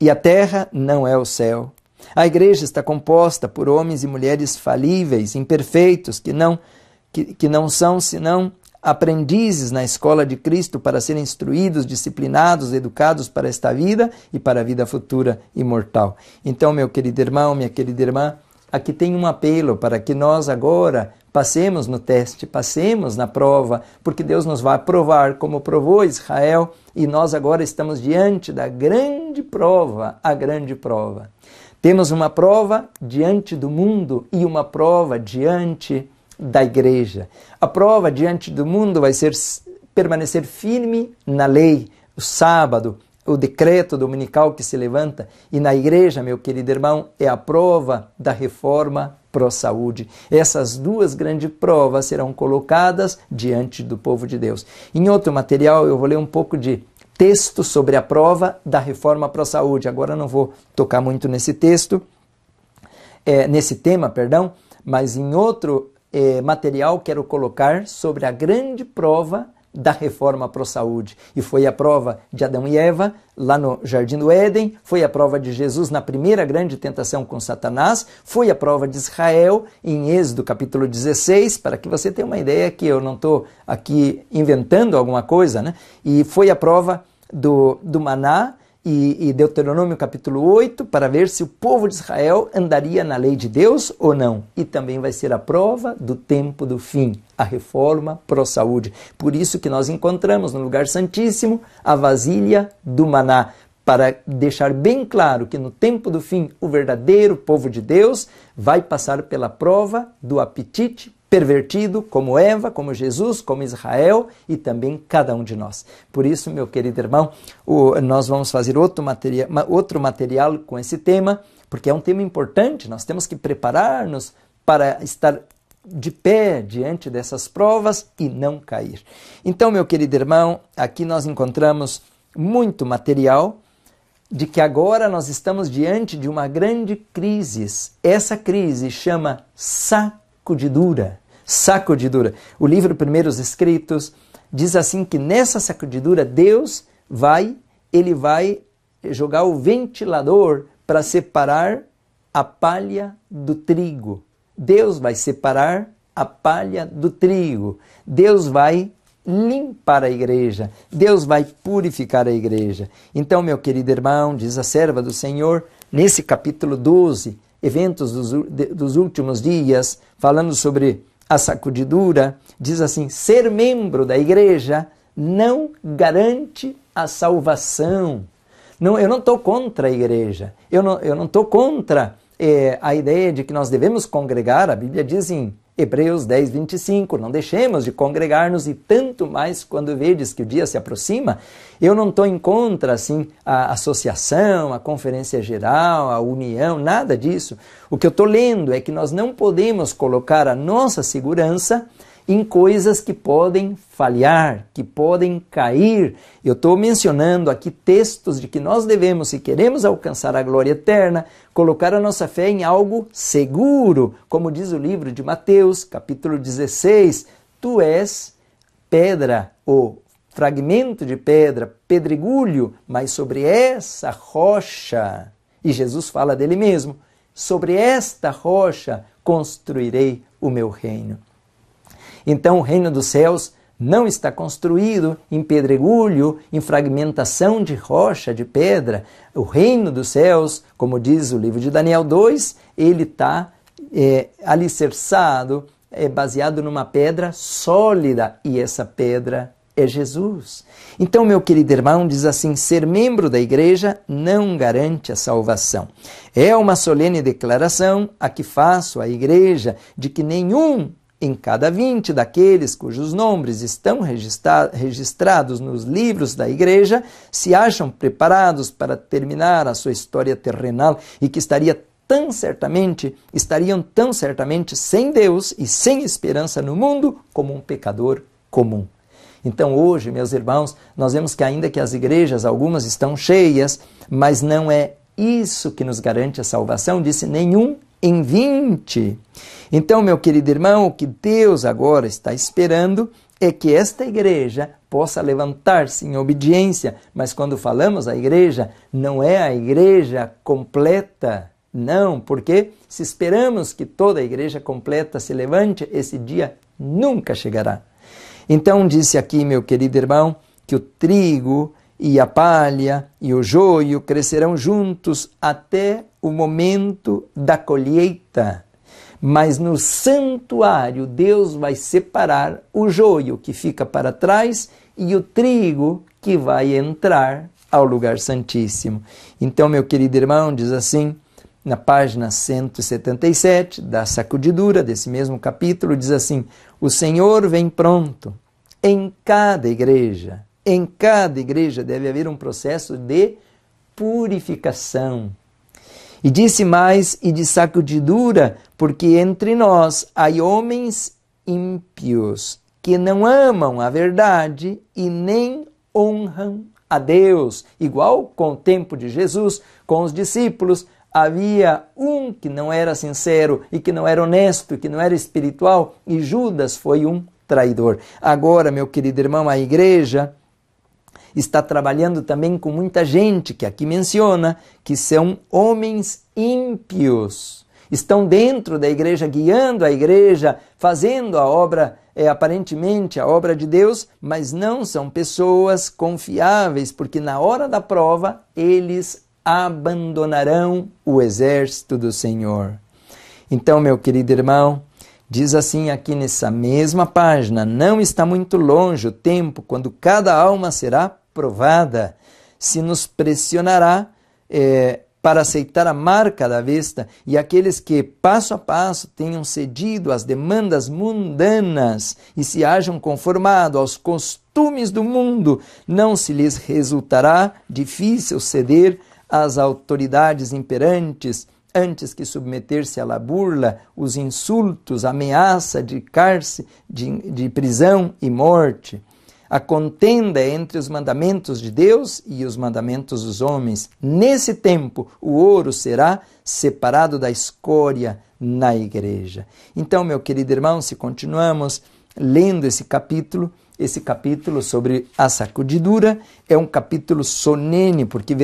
e a terra não é o céu. A igreja está composta por homens e mulheres falíveis, imperfeitos, que não, que, que não são senão aprendizes na escola de Cristo para serem instruídos, disciplinados, educados para esta vida e para a vida futura imortal. Então, meu querido irmão, minha querida irmã, aqui tem um apelo para que nós agora passemos no teste, passemos na prova, porque Deus nos vai provar como provou Israel e nós agora estamos diante da grande prova, a grande prova. Temos uma prova diante do mundo e uma prova diante da igreja. A prova diante do mundo vai ser permanecer firme na lei, o sábado, o decreto dominical que se levanta. E na igreja, meu querido irmão, é a prova da reforma pró-saúde. Essas duas grandes provas serão colocadas diante do povo de Deus. Em outro material, eu vou ler um pouco de texto sobre a prova da reforma para a saúde. Agora não vou tocar muito nesse texto, é, nesse tema, perdão, mas em outro é, material quero colocar sobre a grande prova da reforma para a saúde. E foi a prova de Adão e Eva lá no Jardim do Éden, foi a prova de Jesus na primeira grande tentação com Satanás, foi a prova de Israel em Êxodo capítulo 16, para que você tenha uma ideia que eu não estou aqui inventando alguma coisa, né? E foi a prova do, do Maná e, e Deuteronômio capítulo 8 para ver se o povo de Israel andaria na lei de Deus ou não. E também vai ser a prova do tempo do fim, a reforma pró-saúde. Por isso que nós encontramos no lugar santíssimo a vasilha do maná, para deixar bem claro que no tempo do fim o verdadeiro povo de Deus vai passar pela prova do apetite pervertido, como Eva, como Jesus, como Israel e também cada um de nós. Por isso, meu querido irmão, o, nós vamos fazer outro, outro material com esse tema, porque é um tema importante, nós temos que preparar-nos para estar de pé diante dessas provas e não cair. Então, meu querido irmão, aqui nós encontramos muito material de que agora nós estamos diante de uma grande crise. Essa crise chama sacudidura sacudidura. O livro Primeiros Escritos diz assim que nessa sacudidura Deus vai, ele vai jogar o ventilador para separar a palha do trigo. Deus vai separar a palha do trigo. Deus vai limpar a igreja. Deus vai purificar a igreja. Então, meu querido irmão, diz a serva do Senhor, nesse capítulo 12, eventos dos, dos últimos dias, falando sobre a sacudidura, diz assim: ser membro da igreja não garante a salvação. Não, eu não estou contra a igreja, eu não estou eu não contra é, a ideia de que nós devemos congregar. A Bíblia diz em Hebreus 10, 25, não deixemos de congregar-nos e tanto mais quando vedes que o dia se aproxima. Eu não estou em contra, assim, a associação, a conferência geral, a união, nada disso. O que eu estou lendo é que nós não podemos colocar a nossa segurança em coisas que podem falhar, que podem cair. Eu estou mencionando aqui textos de que nós devemos, se queremos alcançar a glória eterna, colocar a nossa fé em algo seguro, como diz o livro de Mateus, capítulo 16: Tu és pedra ou fragmento de pedra, pedregulho, mas sobre essa rocha, e Jesus fala dele mesmo, sobre esta rocha construirei o meu reino. Então o reino dos céus não está construído em pedregulho, em fragmentação de rocha, de pedra. O reino dos céus, como diz o livro de Daniel 2, ele está é, alicerçado, é baseado numa pedra sólida, e essa pedra é Jesus. Então, meu querido irmão, diz assim: ser membro da igreja não garante a salvação. É uma solene declaração a que faço à igreja de que nenhum em cada vinte daqueles cujos nomes estão registra registrados nos livros da igreja se acham preparados para terminar a sua história terrenal e que estaria tão certamente, estariam tão certamente sem Deus e sem esperança no mundo como um pecador comum. Então hoje, meus irmãos, nós vemos que ainda que as igrejas, algumas estão cheias, mas não é isso que nos garante a salvação, disse nenhum em 20. Então, meu querido irmão, o que Deus agora está esperando é que esta igreja possa levantar-se em obediência. Mas quando falamos a igreja, não é a igreja completa. Não, porque se esperamos que toda a igreja completa se levante, esse dia nunca chegará. Então disse aqui, meu querido irmão, que o trigo e a palha e o joio crescerão juntos até o momento da colheita. Mas no santuário Deus vai separar o joio que fica para trás e o trigo que vai entrar ao lugar santíssimo. Então, meu querido irmão, diz assim, na página 177 da sacudidura desse mesmo capítulo, diz assim: O Senhor vem pronto em cada igreja em cada igreja deve haver um processo de purificação. E disse mais, e de sacudidura, porque entre nós há homens ímpios que não amam a verdade e nem honram a Deus. Igual com o tempo de Jesus, com os discípulos, havia um que não era sincero e que não era honesto, que não era espiritual, e Judas foi um traidor. Agora, meu querido irmão, a igreja está trabalhando também com muita gente que aqui menciona, que são homens ímpios. Estão dentro da igreja, guiando a igreja, fazendo a obra, é, aparentemente a obra de Deus, mas não são pessoas confiáveis, porque na hora da prova eles abandonarão o exército do Senhor. Então, meu querido irmão, Diz assim aqui nessa mesma página: não está muito longe o tempo quando cada alma será provada, se nos pressionará é, para aceitar a marca da besta, e aqueles que passo a passo tenham cedido às demandas mundanas e se hajam conformado aos costumes do mundo, não se lhes resultará difícil ceder às autoridades imperantes antes que submeter-se à burla, os insultos, a ameaça de cárcere, de, de prisão e morte a contenda entre os mandamentos de Deus e os mandamentos dos homens. Nesse tempo, o ouro será separado da escória na igreja. Então, meu querido irmão, se continuamos lendo esse capítulo, esse capítulo sobre a sacudidura é um capítulo sonene, porque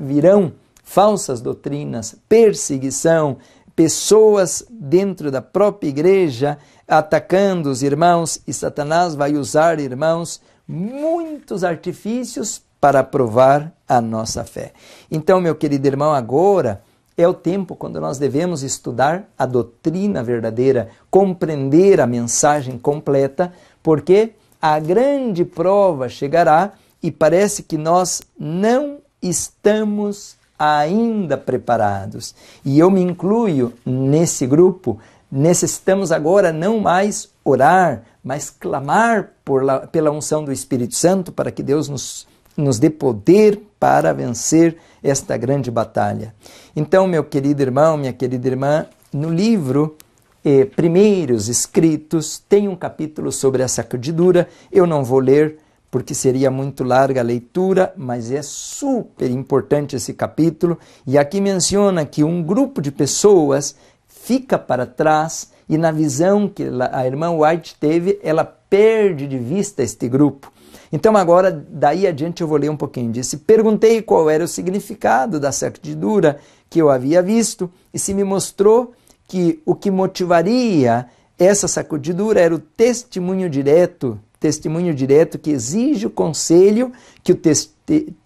virão falsas doutrinas, perseguição, pessoas dentro da própria igreja atacando os irmãos e Satanás vai usar irmãos muitos artifícios para provar a nossa fé. Então, meu querido irmão, agora é o tempo quando nós devemos estudar a doutrina verdadeira, compreender a mensagem completa, porque a grande prova chegará e parece que nós não estamos ainda preparados. E eu me incluo nesse grupo. Necessitamos agora não mais orar, mas clamar por, pela unção do Espírito Santo para que Deus nos, nos dê poder para vencer esta grande batalha. Então, meu querido irmão, minha querida irmã, no livro eh, Primeiros Escritos tem um capítulo sobre a sacudidura. Eu não vou ler porque seria muito larga a leitura, mas é super importante esse capítulo. E aqui menciona que um grupo de pessoas fica para trás e na visão que a irmã White teve, ela perde de vista este grupo. Então, agora, daí adiante, eu vou ler um pouquinho disso. Perguntei qual era o significado da sacudidura que eu havia visto, e se me mostrou que o que motivaria essa sacudidura era o testemunho direto, testemunho direto que exige o conselho que o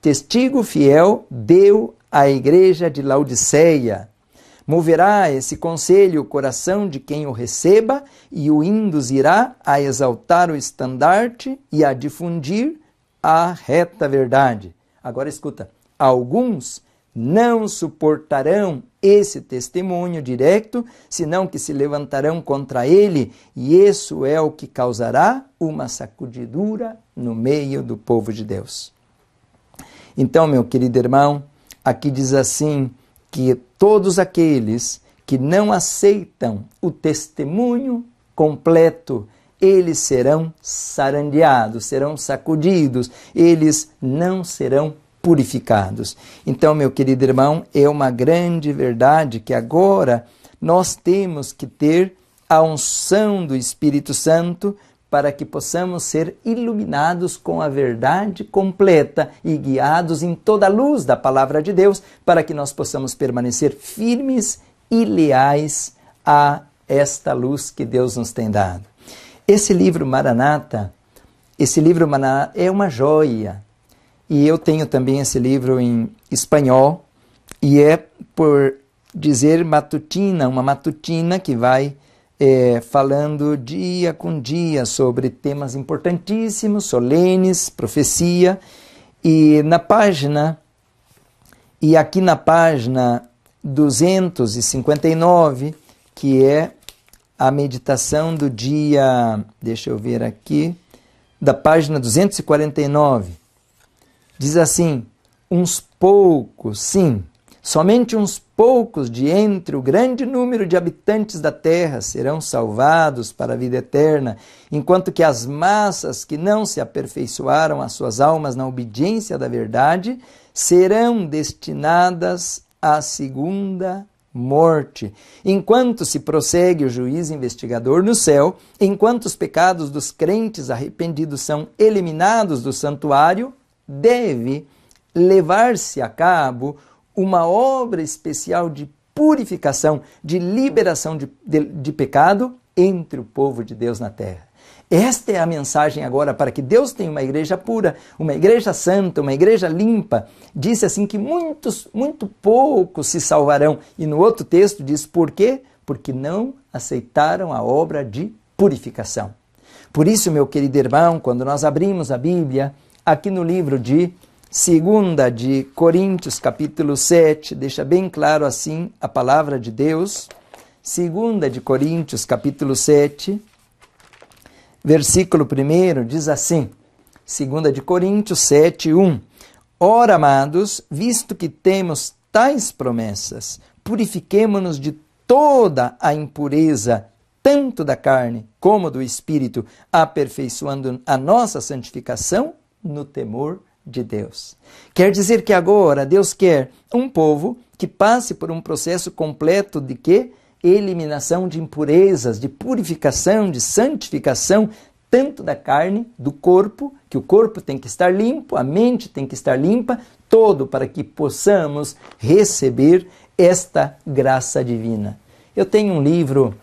testigo fiel deu à igreja de Laodiceia. Moverá esse conselho o coração de quem o receba e o induzirá a exaltar o estandarte e a difundir a reta verdade. Agora escuta: alguns não suportarão esse testemunho direto, senão que se levantarão contra ele, e isso é o que causará uma sacudidura no meio do povo de Deus. Então, meu querido irmão, aqui diz assim que todos aqueles que não aceitam o testemunho completo, eles serão sarandeados, serão sacudidos, eles não serão purificados. Então, meu querido irmão, é uma grande verdade que agora nós temos que ter a unção do Espírito Santo para que possamos ser iluminados com a verdade completa e guiados em toda a luz da palavra de Deus, para que nós possamos permanecer firmes e leais a esta luz que Deus nos tem dado. Esse livro Maranata, esse livro Maranata é uma joia. E eu tenho também esse livro em espanhol e é por dizer matutina, uma matutina que vai é, falando dia com dia sobre temas importantíssimos, solenes, profecia. E na página, e aqui na página 259, que é a meditação do dia, deixa eu ver aqui, da página 249, diz assim: uns poucos, sim, Somente uns poucos de entre o grande número de habitantes da terra serão salvados para a vida eterna, enquanto que as massas que não se aperfeiçoaram as suas almas na obediência da verdade serão destinadas à segunda morte. Enquanto se prossegue o juiz investigador no céu, enquanto os pecados dos crentes arrependidos são eliminados do santuário, deve levar-se a cabo uma obra especial de purificação, de liberação de, de, de pecado entre o povo de Deus na terra. Esta é a mensagem agora para que Deus tenha uma igreja pura, uma igreja santa, uma igreja limpa. Disse assim que muitos, muito poucos se salvarão. E no outro texto diz por quê? Porque não aceitaram a obra de purificação. Por isso, meu querido irmão, quando nós abrimos a Bíblia, aqui no livro de Segunda de Coríntios, capítulo 7, deixa bem claro assim a palavra de Deus. Segunda de Coríntios, capítulo 7, versículo 1, diz assim: Segunda de Coríntios 7, 1. Ora, amados, visto que temos tais promessas, purifiquemo-nos de toda a impureza, tanto da carne como do espírito, aperfeiçoando a nossa santificação no temor de Deus. Quer dizer que agora Deus quer um povo que passe por um processo completo de quê? Eliminação de impurezas, de purificação, de santificação, tanto da carne, do corpo, que o corpo tem que estar limpo, a mente tem que estar limpa, todo para que possamos receber esta graça divina. Eu tenho um livro,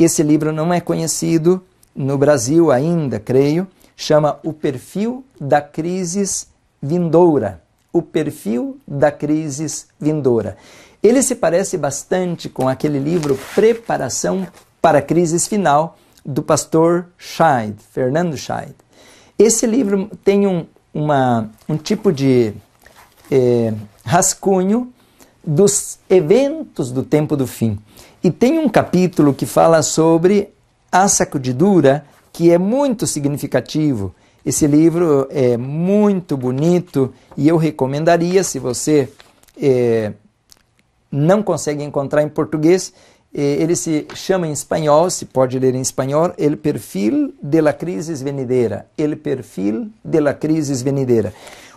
esse livro não é conhecido no Brasil ainda, creio, chama O Perfil da Crises vindoura, o perfil da crise vindoura. Ele se parece bastante com aquele livro Preparação para a crise Final, do pastor Scheid, Fernando Scheid. Esse livro tem um, uma, um tipo de eh, rascunho dos eventos do tempo do fim. E tem um capítulo que fala sobre a sacudidura, que é muito significativo esse livro é muito bonito e eu recomendaria, se você é, não consegue encontrar em português, é, ele se chama em espanhol, se pode ler em espanhol, El Perfil de la Crisis Venideira. El Perfil de la Crisis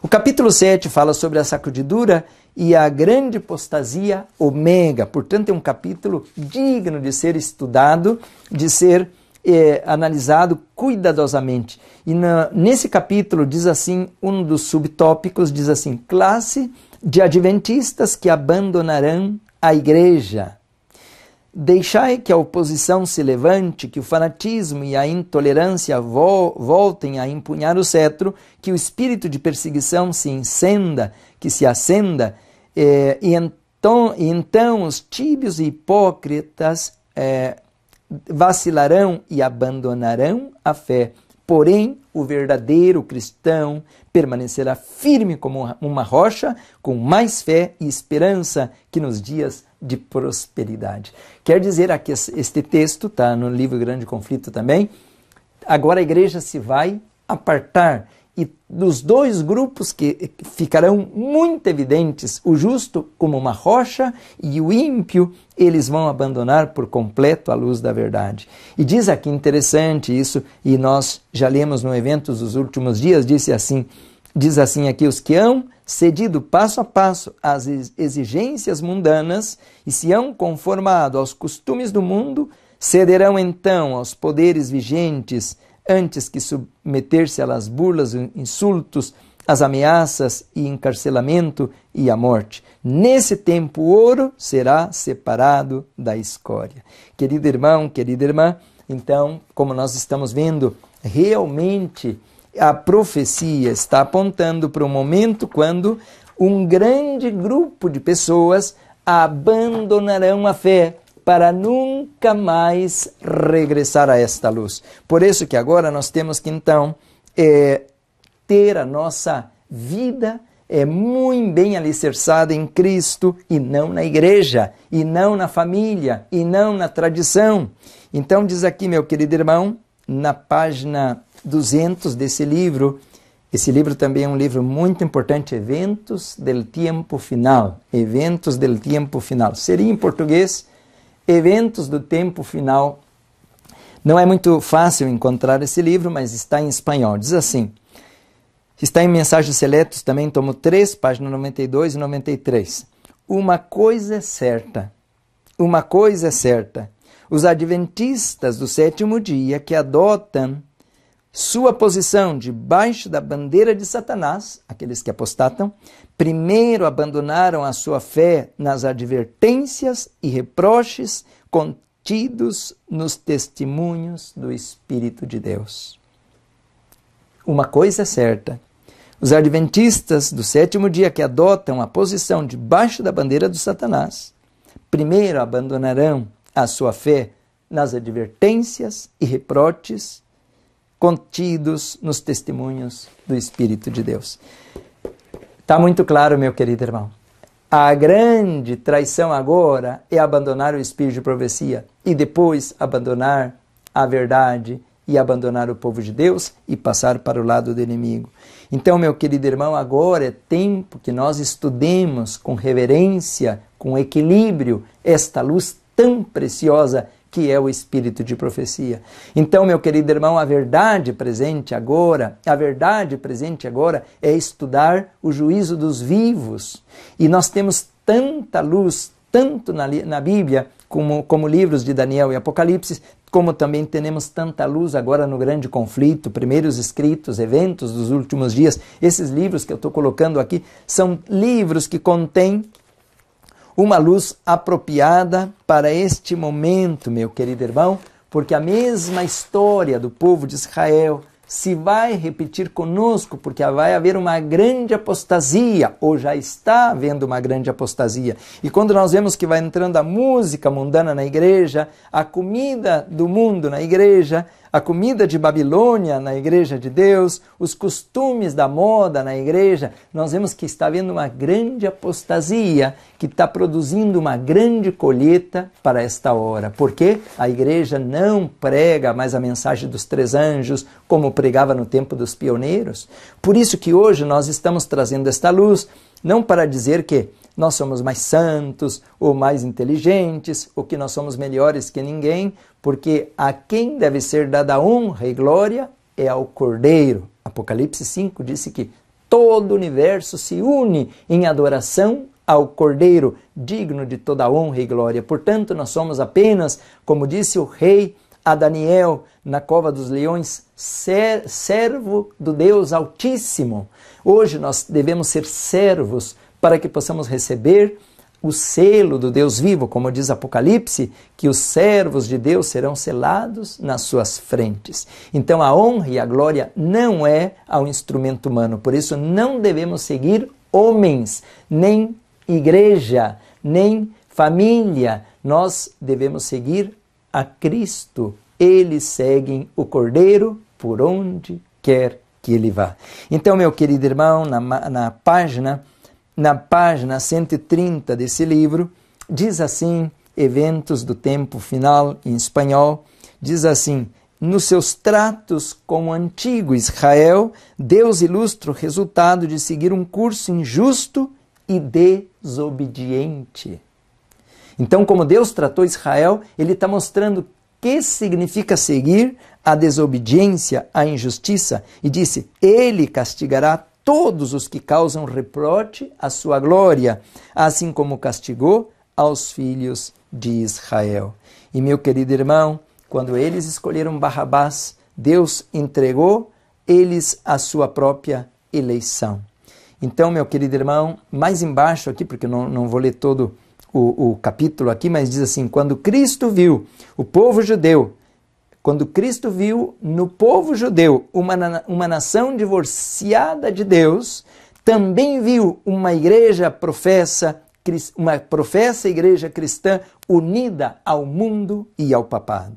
O capítulo 7 fala sobre a sacudidura e a grande apostasia omega. Portanto, é um capítulo digno de ser estudado, de ser estudado é, analisado cuidadosamente. E na, nesse capítulo diz assim, um dos subtópicos diz assim, classe de adventistas que abandonarão a igreja. Deixai que a oposição se levante, que o fanatismo e a intolerância vo voltem a empunhar o cetro, que o espírito de perseguição se encenda que se acenda, eh, e, então, e então os tíbios e hipócritas eh, vacilarão e abandonarão a fé. Porém, o verdadeiro cristão permanecerá firme como uma rocha, com mais fé e esperança que nos dias de prosperidade. Quer dizer, aqui este texto está no livro Grande Conflito também. Agora a igreja se vai apartar e dos dois grupos eh, que ficarão muito evidentes, o justo como uma rocha e o ímpio, eles vão abandonar por completo a luz da verdade. E diz aqui interessante isso, e nós já lemos no eventos dos últimos dias, disse assim, diz assim aqui os que hão cedido passo a passo às exigências mundanas e se hão conformado aos costumes do mundo, cederão então aos poderes vigentes antes que submeter-se às burlas, insultos, às ameaças e encarcelamento e à morte. Nesse tempo, o ouro será separado da escória. Querido irmão, querida irmã, então, como nós estamos vendo, realmente a profecia está apontando para o um momento quando um grande grupo de pessoas abandonarão a fé para nunca mais regressar a esta luz. Por isso que agora nós temos que então é, ter a nossa vida é muito bem alicerçada em Cristo e não na igreja, e não na família, e não na tradição. Então diz aqui, meu querido irmão, na página 200 desse livro, esse livro também é um livro muito importante, Eventos del Tempo Final. Eventos del Tempo Final. Seria em português Eventos do Tempo Final. Não é muito fácil encontrar esse livro, mas está em espanhol. Diz assim: está em Mensagens Seletos, também tomo 3, página 92 e 93. Uma coisa é certa, uma coisa é certa. Os adventistas do sétimo dia que adotam sua posição debaixo da bandeira de Satanás, aqueles que apostatam, primeiro abandonaram a sua fé nas advertências e reproches contidos nos testemunhos do Espírito de Deus. Uma coisa é certa: os adventistas do sétimo dia que adotam a posição debaixo da bandeira do Satanás, primeiro abandonarão a sua fé nas advertências e reproches contidos nos testemunhos do Espírito de Deus. Está muito claro, meu querido irmão. A grande traição agora é abandonar o espírito de profecia e depois abandonar a verdade e abandonar o povo de Deus e passar para o lado do inimigo. Então, meu querido irmão, agora é tempo que nós estudemos com reverência, com equilíbrio, esta luz tão preciosa que é o espírito de profecia. Então, meu querido irmão, a verdade presente agora, a verdade presente agora é estudar o juízo dos vivos. E nós temos tanta luz, tanto na, na Bíblia, como, como livros de Daniel e Apocalipse, como também temos tanta luz agora no grande conflito, primeiros escritos, eventos dos últimos dias. Esses livros que eu estou colocando aqui são livros que contêm uma luz apropriada para este momento, meu querido irmão, porque a mesma história do povo de Israel se vai repetir conosco, porque vai haver uma grande apostasia, ou já está havendo uma grande apostasia. E quando nós vemos que vai entrando a música mundana na igreja, a comida do mundo na igreja, a comida de Babilônia na igreja de Deus, os costumes da moda na igreja, nós vemos que está havendo uma grande apostasia que está produzindo uma grande colheita para esta hora. Porque a igreja não prega mais a mensagem dos três anjos como pregava no tempo dos pioneiros. Por isso que hoje nós estamos trazendo esta luz, não para dizer que nós somos mais santos ou mais inteligentes, ou que nós somos melhores que ninguém, porque a quem deve ser dada honra e glória é ao Cordeiro. Apocalipse 5 disse que todo o universo se une em adoração ao Cordeiro, digno de toda honra e glória. Portanto, nós somos apenas, como disse o rei a Daniel na cova dos leões, ser, servo do Deus Altíssimo. Hoje nós devemos ser servos para que possamos receber o selo do Deus vivo, como diz Apocalipse, que os servos de Deus serão selados nas suas frentes. Então a honra e a glória não é ao instrumento humano, por isso não devemos seguir homens, nem igreja, nem família. Nós devemos seguir a Cristo. Eles seguem o Cordeiro por onde quer que ele vá. Então, meu querido irmão, na, na página na página 130 desse livro, diz assim: Eventos do Tempo Final, em espanhol, diz assim: nos seus tratos com o antigo Israel, Deus ilustra o resultado de seguir um curso injusto e desobediente. Então, como Deus tratou Israel, ele está mostrando o que significa seguir a desobediência, a injustiça, e disse: Ele castigará todos os que causam reproche à sua glória, assim como castigou aos filhos de Israel. E meu querido irmão, quando eles escolheram Barrabás, Deus entregou eles a sua própria eleição. Então, meu querido irmão, mais embaixo aqui, porque não, não vou ler todo o, o capítulo aqui, mas diz assim: quando Cristo viu o povo judeu quando Cristo viu no povo judeu uma, uma nação divorciada de Deus, também viu uma igreja professa, uma professa igreja cristã unida ao mundo e ao papado.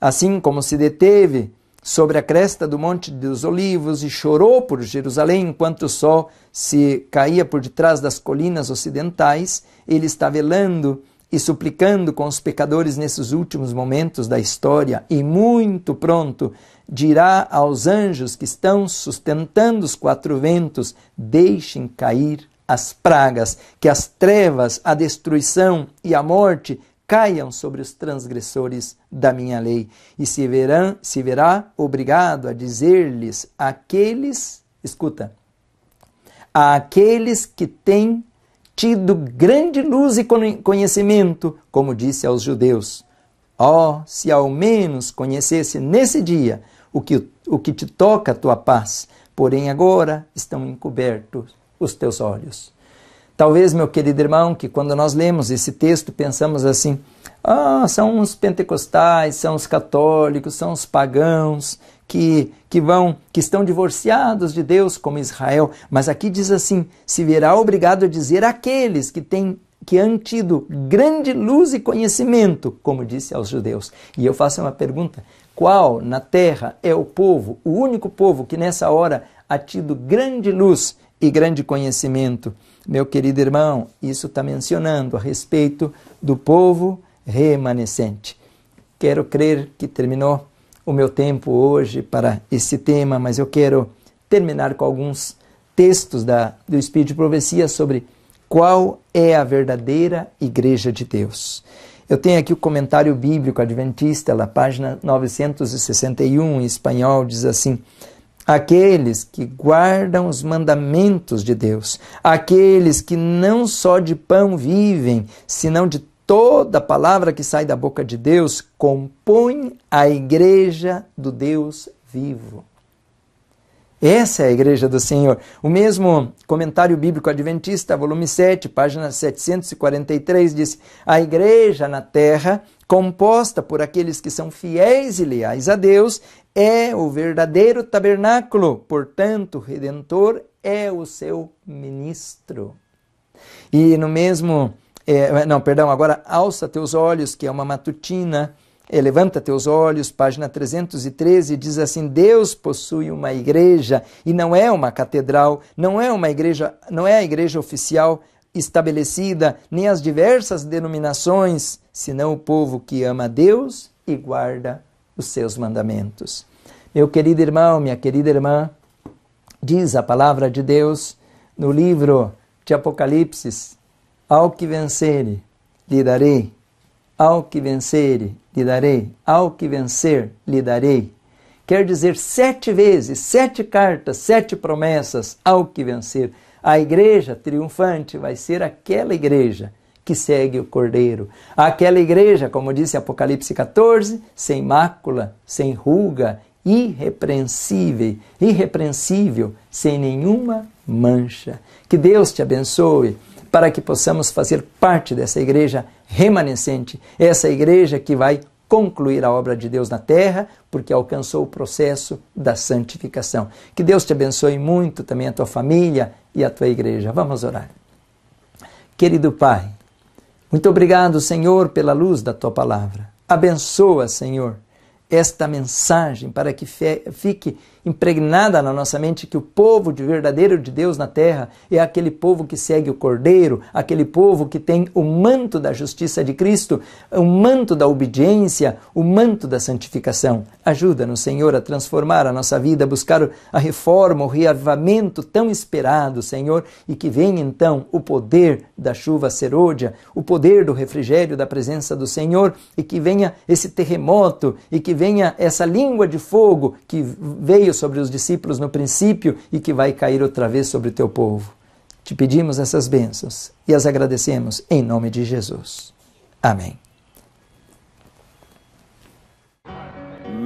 Assim como se deteve sobre a cresta do Monte dos Olivos e chorou por Jerusalém enquanto o sol se caía por detrás das colinas ocidentais, ele está velando e suplicando com os pecadores nesses últimos momentos da história, e muito pronto dirá aos anjos que estão sustentando os quatro ventos: deixem cair as pragas, que as trevas, a destruição e a morte caiam sobre os transgressores da minha lei, e se, verão, se verá obrigado a dizer-lhes aqueles, escuta, a aqueles que têm tido grande luz e conhecimento, como disse aos judeus. Oh, se ao menos conhecesse nesse dia o que, o que te toca a tua paz, porém agora estão encobertos os teus olhos. Talvez, meu querido irmão, que quando nós lemos esse texto pensamos assim: ah, são os pentecostais, são os católicos, são os pagãos, que, que vão, que estão divorciados de Deus, como Israel. Mas aqui diz assim: se verá obrigado a dizer aqueles que têm que han tido grande luz e conhecimento, como disse aos judeus. E eu faço uma pergunta: qual na terra é o povo, o único povo que nessa hora ha tido grande luz e grande conhecimento? Meu querido irmão, isso está mencionando a respeito do povo remanescente. Quero crer que terminou o meu tempo hoje para esse tema, mas eu quero terminar com alguns textos da, do Espírito de Profecia sobre qual é a verdadeira Igreja de Deus. Eu tenho aqui o comentário bíblico adventista, na página 961, em espanhol, diz assim: Aqueles que guardam os mandamentos de Deus, aqueles que não só de pão vivem, senão de Toda palavra que sai da boca de Deus compõe a igreja do Deus vivo. Essa é a igreja do Senhor. O mesmo comentário bíblico adventista, volume 7, página 743, diz: A igreja na terra, composta por aqueles que são fiéis e leais a Deus, é o verdadeiro tabernáculo, portanto, o redentor é o seu ministro. E no mesmo é, não, perdão, agora alça teus olhos, que é uma matutina. É, levanta teus olhos, página 313, diz assim: Deus possui uma igreja e não é uma catedral, não é uma igreja, não é a igreja oficial estabelecida, nem as diversas denominações, senão o povo que ama a Deus e guarda os seus mandamentos. Meu querido irmão, minha querida irmã, diz a palavra de Deus no livro de Apocalipse, ao que vencere, lhe darei. Ao que vencere, lhe darei. Ao que vencer, lhe darei. Quer dizer sete vezes, sete cartas, sete promessas ao que vencer. A igreja triunfante vai ser aquela igreja que segue o Cordeiro. Aquela igreja, como disse Apocalipse 14, sem mácula, sem ruga, irrepreensível, irrepreensível, sem nenhuma mancha. Que Deus te abençoe para que possamos fazer parte dessa igreja remanescente, essa igreja que vai concluir a obra de Deus na terra, porque alcançou o processo da santificação. Que Deus te abençoe muito, também a tua família e a tua igreja. Vamos orar. Querido Pai, muito obrigado, Senhor, pela luz da tua palavra. Abençoa, Senhor, esta mensagem para que fique impregnada na nossa mente que o povo de verdadeiro de Deus na terra é aquele povo que segue o Cordeiro, aquele povo que tem o manto da justiça de Cristo, o manto da obediência, o manto da santificação. Ajuda-nos, Senhor, a transformar a nossa vida, a buscar a reforma, o reavivamento tão esperado, Senhor, e que venha então o poder da chuva serôdia, o poder do refrigério da presença do Senhor, e que venha esse terremoto, e que venha essa língua de fogo que veio sobre os discípulos no principio y e que va a caer otra vez sobre tu teu povo. Te pedimos essas bênçãos e as agradecemos em nombre de Jesus. Amén.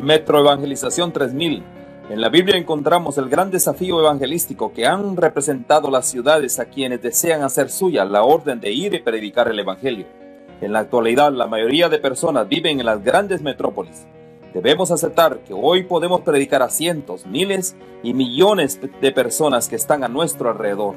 Metro Evangelización 3000. En la Biblia encontramos el gran desafío evangelístico que han representado las ciudades a quienes desean hacer suya la orden de ir y predicar el Evangelio. En la actualidad, la mayoría de personas viven en las grandes metrópoles. Debemos aceptar que hoy podemos predicar a cientos, miles y millones de personas que están a nuestro alrededor.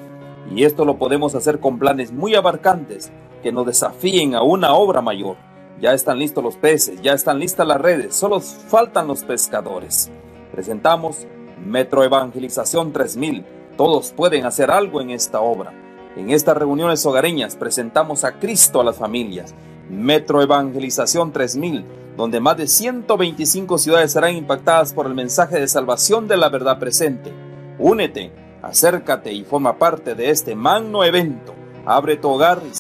Y esto lo podemos hacer con planes muy abarcantes que nos desafíen a una obra mayor. Ya están listos los peces, ya están listas las redes, solo faltan los pescadores. Presentamos Metro Evangelización 3000. Todos pueden hacer algo en esta obra. En estas reuniones hogareñas presentamos a Cristo a las familias Metro Evangelización 3000, donde más de 125 ciudades serán impactadas por el mensaje de salvación de la verdad presente. Únete, acércate y forma parte de este magno evento. Abre tu hogar y